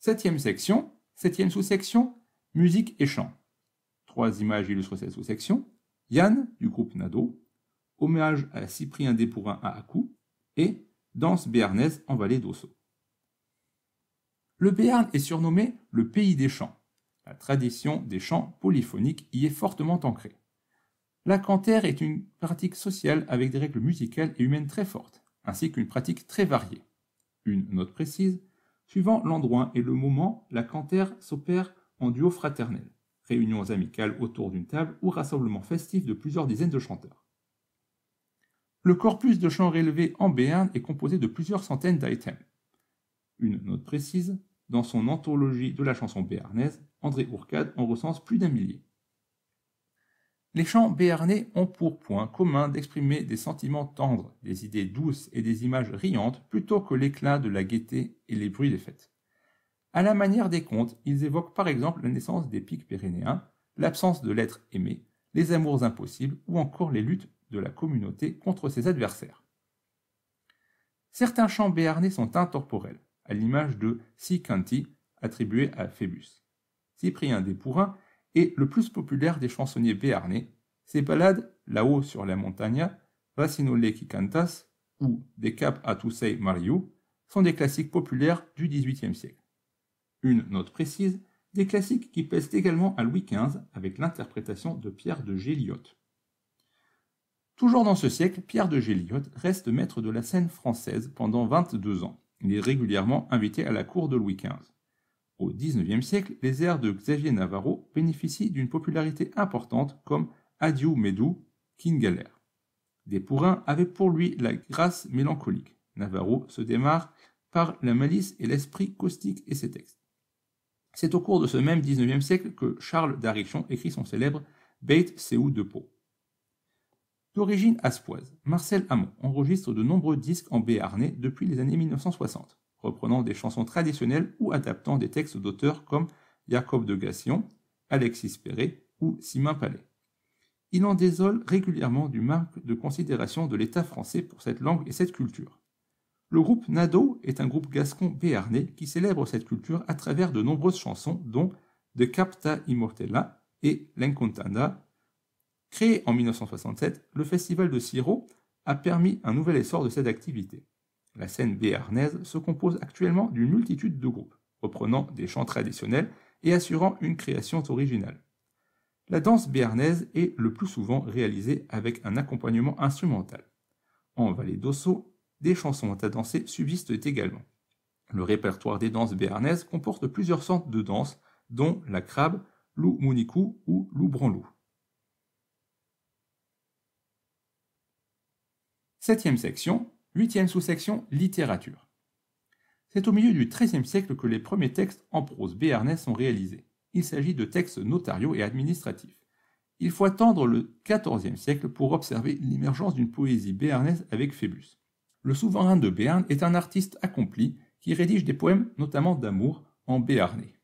Septième section, septième sous-section, musique et chant. Trois images illustrent cette sous-section. Yann, du groupe Nado, hommage à Cyprien Despourin à Hakou, et danse béarnaise en vallée d'Osso. Le Béarn est surnommé le pays des chants. La tradition des chants polyphoniques y est fortement ancrée. La canter est une pratique sociale avec des règles musicales et humaines très fortes, ainsi qu'une pratique très variée. Une note précise, suivant l'endroit et le moment, la canter s'opère en duo fraternel, réunions amicales autour d'une table ou rassemblements festifs de plusieurs dizaines de chanteurs. Le corpus de chants rélevés en béarn est composé de plusieurs centaines d'items. Une note précise, dans son anthologie de la chanson béarnaise, André Ourcade en recense plus d'un millier. Les chants béarnais ont pour point commun d'exprimer des sentiments tendres, des idées douces et des images riantes plutôt que l'éclat de la gaieté et les bruits des fêtes. À la manière des contes, ils évoquent par exemple la naissance des pics pyrénéens, l'absence de l'être aimé, les amours impossibles ou encore les luttes de la communauté contre ses adversaires. Certains chants béarnais sont intemporels, à l'image de Si Canti attribué à Phébus. Cyprien des est le plus populaire des chansonniers béarnais. Ses ballades Là-haut sur la montagne, Racinole qui cantas ou Des caps à Toussei Mariou, sont des classiques populaires du XVIIIe siècle. Une note précise, des classiques qui pèsent également à Louis XV avec l'interprétation de Pierre de Géliotte. Toujours dans ce siècle, Pierre de Géliotte reste maître de la scène française pendant 22 ans. Il est régulièrement invité à la cour de Louis XV. Au XIXe siècle, les airs de Xavier Navarro bénéficient d'une popularité importante comme Adieu King galère Des pourrins avaient pour lui la grâce mélancolique. Navarro se démarre par la malice et l'esprit caustique et ses textes. C'est au cours de ce même XIXe siècle que Charles d'Arrichon écrit son célèbre Beit Seu de Pau. D'origine aspoise, Marcel Hamon enregistre de nombreux disques en béarnais depuis les années 1960 reprenant des chansons traditionnelles ou adaptant des textes d'auteurs comme Jacob de Gassion, Alexis Perret ou Simon Palais. Il en désole régulièrement du manque de considération de l'État français pour cette langue et cette culture. Le groupe Nado est un groupe gascon béarnais qui célèbre cette culture à travers de nombreuses chansons dont De Capta Immortella et L'Encontanda. Créé en 1967, le festival de Siro a permis un nouvel essor de cette activité. La scène béarnaise se compose actuellement d'une multitude de groupes, reprenant des chants traditionnels et assurant une création originale. La danse béarnaise est le plus souvent réalisée avec un accompagnement instrumental. En vallée d'Osso, des chansons à danser subsistent également. Le répertoire des danses béarnaises comporte plusieurs sortes de danses, dont la crabe, loup mounicou ou loup branlou. Septième section, Huitième sous-section, littérature. C'est au milieu du XIIIe siècle que les premiers textes en prose béarnais sont réalisés. Il s'agit de textes notariaux et administratifs. Il faut attendre le XIVe siècle pour observer l'émergence d'une poésie béarnaise avec Phébus. Le souverain de Béarn est un artiste accompli qui rédige des poèmes, notamment d'amour, en béarnais.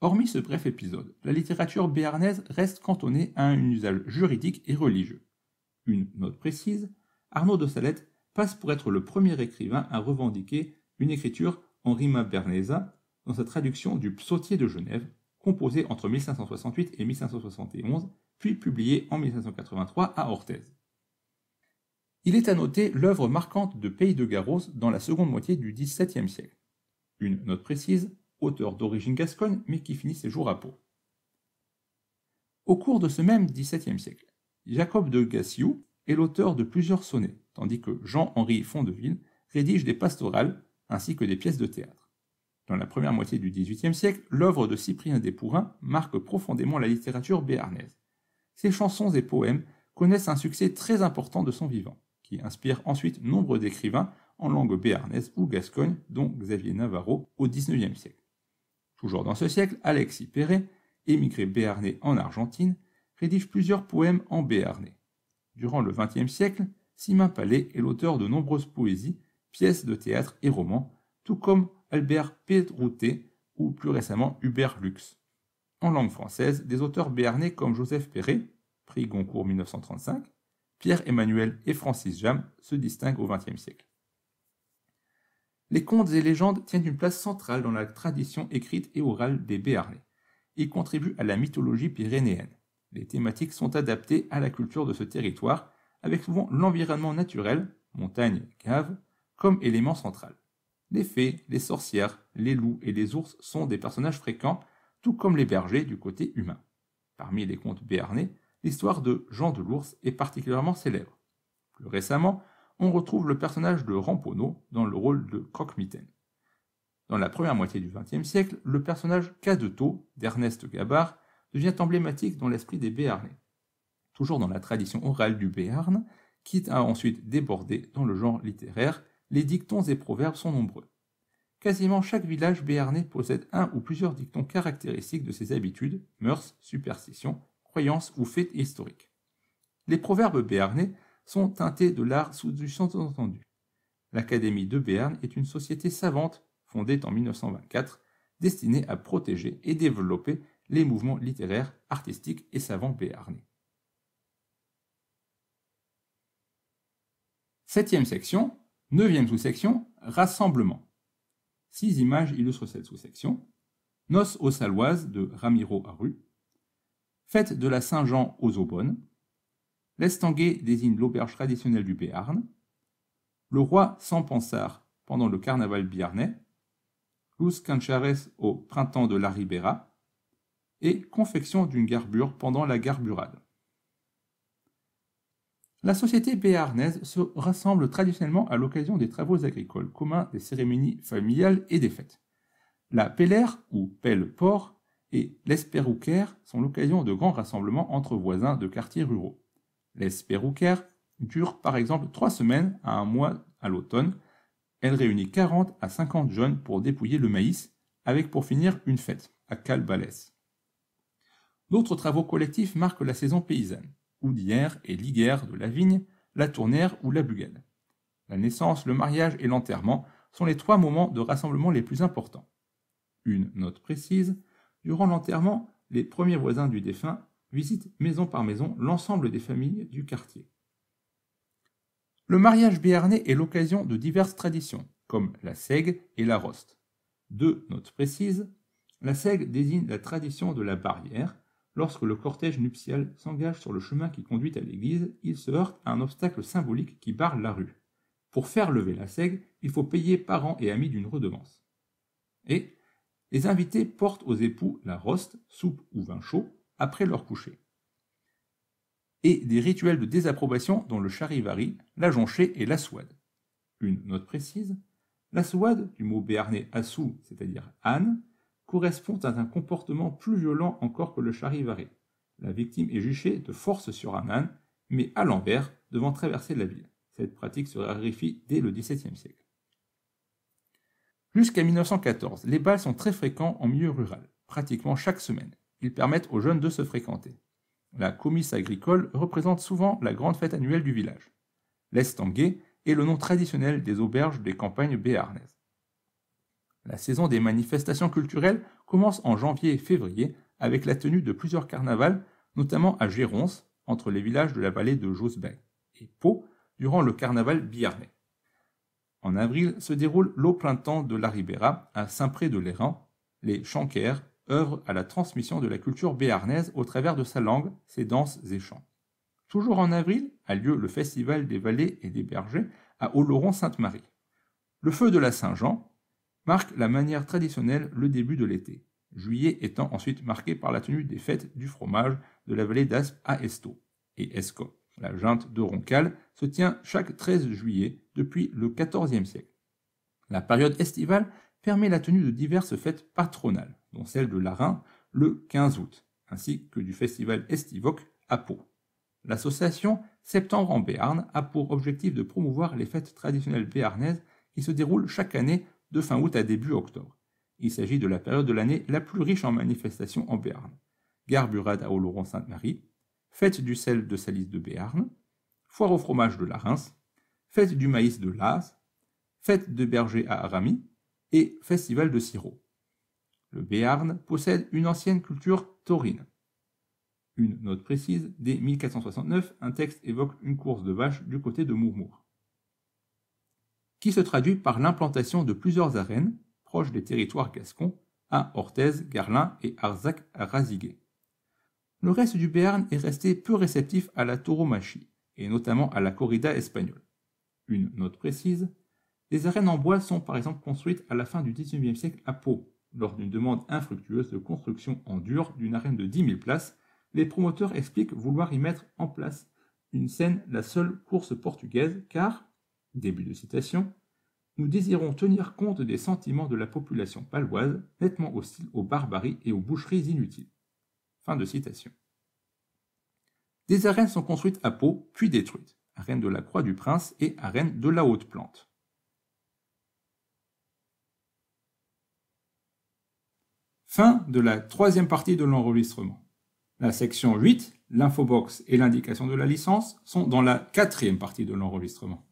Hormis ce bref épisode, la littérature béarnaise reste cantonnée à un usage juridique et religieux. Une note précise, Arnaud de Salette passe pour être le premier écrivain à revendiquer une écriture en rima bernesa dans sa traduction du Psautier de Genève, composée entre 1568 et 1571, puis publiée en 1583 à Orthez. Il est à noter l'œuvre marquante de Pays de Garros dans la seconde moitié du XVIIe siècle. Une note précise, auteur d'origine gasconne mais qui finit ses jours à Pau. Au cours de ce même XVIIe siècle, Jacob de Gassiou, est l'auteur de plusieurs sonnets, tandis que Jean-Henri Fondeville rédige des pastorales ainsi que des pièces de théâtre. Dans la première moitié du XVIIIe siècle, l'œuvre de Cyprien Despourins marque profondément la littérature béarnaise. Ses chansons et poèmes connaissent un succès très important de son vivant, qui inspire ensuite nombre d'écrivains en langue béarnaise ou gascogne, dont Xavier Navarro au XIXe siècle. Toujours dans ce siècle, Alexis Perret, émigré béarnais en Argentine, rédige plusieurs poèmes en béarnais. Durant le XXe siècle, Simon Palais est l'auteur de nombreuses poésies, pièces de théâtre et romans, tout comme Albert Péroutet ou plus récemment Hubert Lux. En langue française, des auteurs béarnais comme Joseph Perret, prix Goncourt 1935, Pierre-Emmanuel et Francis Jam se distinguent au XXe siècle. Les contes et légendes tiennent une place centrale dans la tradition écrite et orale des Béarnais. et contribuent à la mythologie pyrénéenne. Les thématiques sont adaptées à la culture de ce territoire, avec souvent l'environnement naturel, montagne, cave, comme élément central. Les fées, les sorcières, les loups et les ours sont des personnages fréquents, tout comme les bergers du côté humain. Parmi les contes béarnais, l'histoire de Jean de l'Ours est particulièrement célèbre. Plus récemment, on retrouve le personnage de Ramponneau dans le rôle de Croque-Mitaine. Dans la première moitié du XXe siècle, le personnage Cadetot d'Ernest Gabard devient emblématique dans l'esprit des Béarnais. Toujours dans la tradition orale du Béarn, quitte à ensuite déborder dans le genre littéraire, les dictons et proverbes sont nombreux. Quasiment chaque village béarnais possède un ou plusieurs dictons caractéristiques de ses habitudes, mœurs, superstitions, croyances ou faits historiques. Les proverbes béarnais sont teintés de l'art sous du sens entendu L'Académie de Béarn est une société savante, fondée en 1924, destinée à protéger et développer les mouvements littéraires, artistiques et savants béarnais. Septième section, neuvième sous-section, rassemblement. Six images illustrent cette sous-section. Noces aux Saloises de Ramiro Aru. Fête de la Saint-Jean aux Aubonnes. L'estanguet désigne l'auberge traditionnelle du Béarn. Le roi sans pensard pendant le carnaval biarnais. Luz Canchares au printemps de la Ribera et confection d'une garbure pendant la garburade. La société béarnaise se rassemble traditionnellement à l'occasion des travaux agricoles communs, des cérémonies familiales et des fêtes. La pélère ou pelle-port et l'esperouquer sont l'occasion de grands rassemblements entre voisins de quartiers ruraux. L'esperouquer dure par exemple trois semaines à un mois à l'automne. Elle réunit 40 à 50 jeunes pour dépouiller le maïs, avec pour finir une fête à Calbalès. D'autres travaux collectifs marquent la saison paysanne, d'hier et Liguère de la vigne, la tournière ou la bugale. La naissance, le mariage et l'enterrement sont les trois moments de rassemblement les plus importants. Une note précise, durant l'enterrement, les premiers voisins du défunt visitent maison par maison l'ensemble des familles du quartier. Le mariage béarnais est l'occasion de diverses traditions, comme la segue et la roste. Deux notes précises, la seigle désigne la tradition de la barrière, Lorsque le cortège nuptial s'engage sur le chemin qui conduit à l'église, il se heurte à un obstacle symbolique qui barre la rue. Pour faire lever la seigle, il faut payer parents et amis d'une redevance. Et les invités portent aux époux la roste, soupe ou vin chaud, après leur coucher. Et des rituels de désapprobation dont le charivari, la jonchée et la souade. Une note précise, la souade, du mot béarnais assou, c'est-à-dire âne, correspond à un comportement plus violent encore que le charivari. La victime est juchée de force sur un âne, mais à l'envers, devant traverser la ville. Cette pratique se raréfie dès le XVIIe siècle. Jusqu'à 1914, les bals sont très fréquents en milieu rural, pratiquement chaque semaine. Ils permettent aux jeunes de se fréquenter. La comice agricole représente souvent la grande fête annuelle du village. L'estanguet est le nom traditionnel des auberges des campagnes béarnaises. La saison des manifestations culturelles commence en janvier et février avec la tenue de plusieurs carnavals, notamment à Gérons, entre les villages de la vallée de Josbeg, et Pau, durant le carnaval biarnais. En avril se déroule l'eau printemps de la Ribera à Saint-Pré-de-Léran. Les Chancaires œuvrent à la transmission de la culture béarnaise au travers de sa langue, ses danses et chants. Toujours en avril a lieu le Festival des vallées et des bergers à Oloron-Sainte-Marie. Le feu de la Saint-Jean, marque la manière traditionnelle le début de l'été, juillet étant ensuite marqué par la tenue des fêtes du fromage de la vallée d'Aspe à Esto et Esco. La junte de Roncal se tient chaque 13 juillet depuis le XIVe siècle. La période estivale permet la tenue de diverses fêtes patronales, dont celle de Larin le 15 août, ainsi que du festival Estivoque à Pau. L'association Septembre en Béarn a pour objectif de promouvoir les fêtes traditionnelles béarnaises qui se déroulent chaque année de fin août à début octobre. Il s'agit de la période de l'année la plus riche en manifestations en Béarn. Garburade à Oloron-Sainte-Marie, fête du sel de salice de Béarn, foire au fromage de la Reims, fête du maïs de Laz, fête de berger à Arami et festival de sirop. Le Béarn possède une ancienne culture taurine. Une note précise, dès 1469, un texte évoque une course de vaches du côté de Mourmour qui se traduit par l'implantation de plusieurs arènes, proches des territoires gascons, à Orthez, Garlin et Arzac à Raziguet. Le reste du Béarn est resté peu réceptif à la tauromachie, et notamment à la corrida espagnole. Une note précise, les arènes en bois sont par exemple construites à la fin du XIXe siècle à Pau. Lors d'une demande infructueuse de construction en dur d'une arène de 10 000 places, les promoteurs expliquent vouloir y mettre en place une scène, la seule course portugaise, car, Début de citation. Nous désirons tenir compte des sentiments de la population paloise, nettement hostile aux barbaries et aux boucheries inutiles. Fin de citation. Des arènes sont construites à Pau, puis détruites. Arène de la Croix du Prince et arène de la Haute Plante. Fin de la troisième partie de l'enregistrement. La section 8, l'infobox et l'indication de la licence sont dans la quatrième partie de l'enregistrement.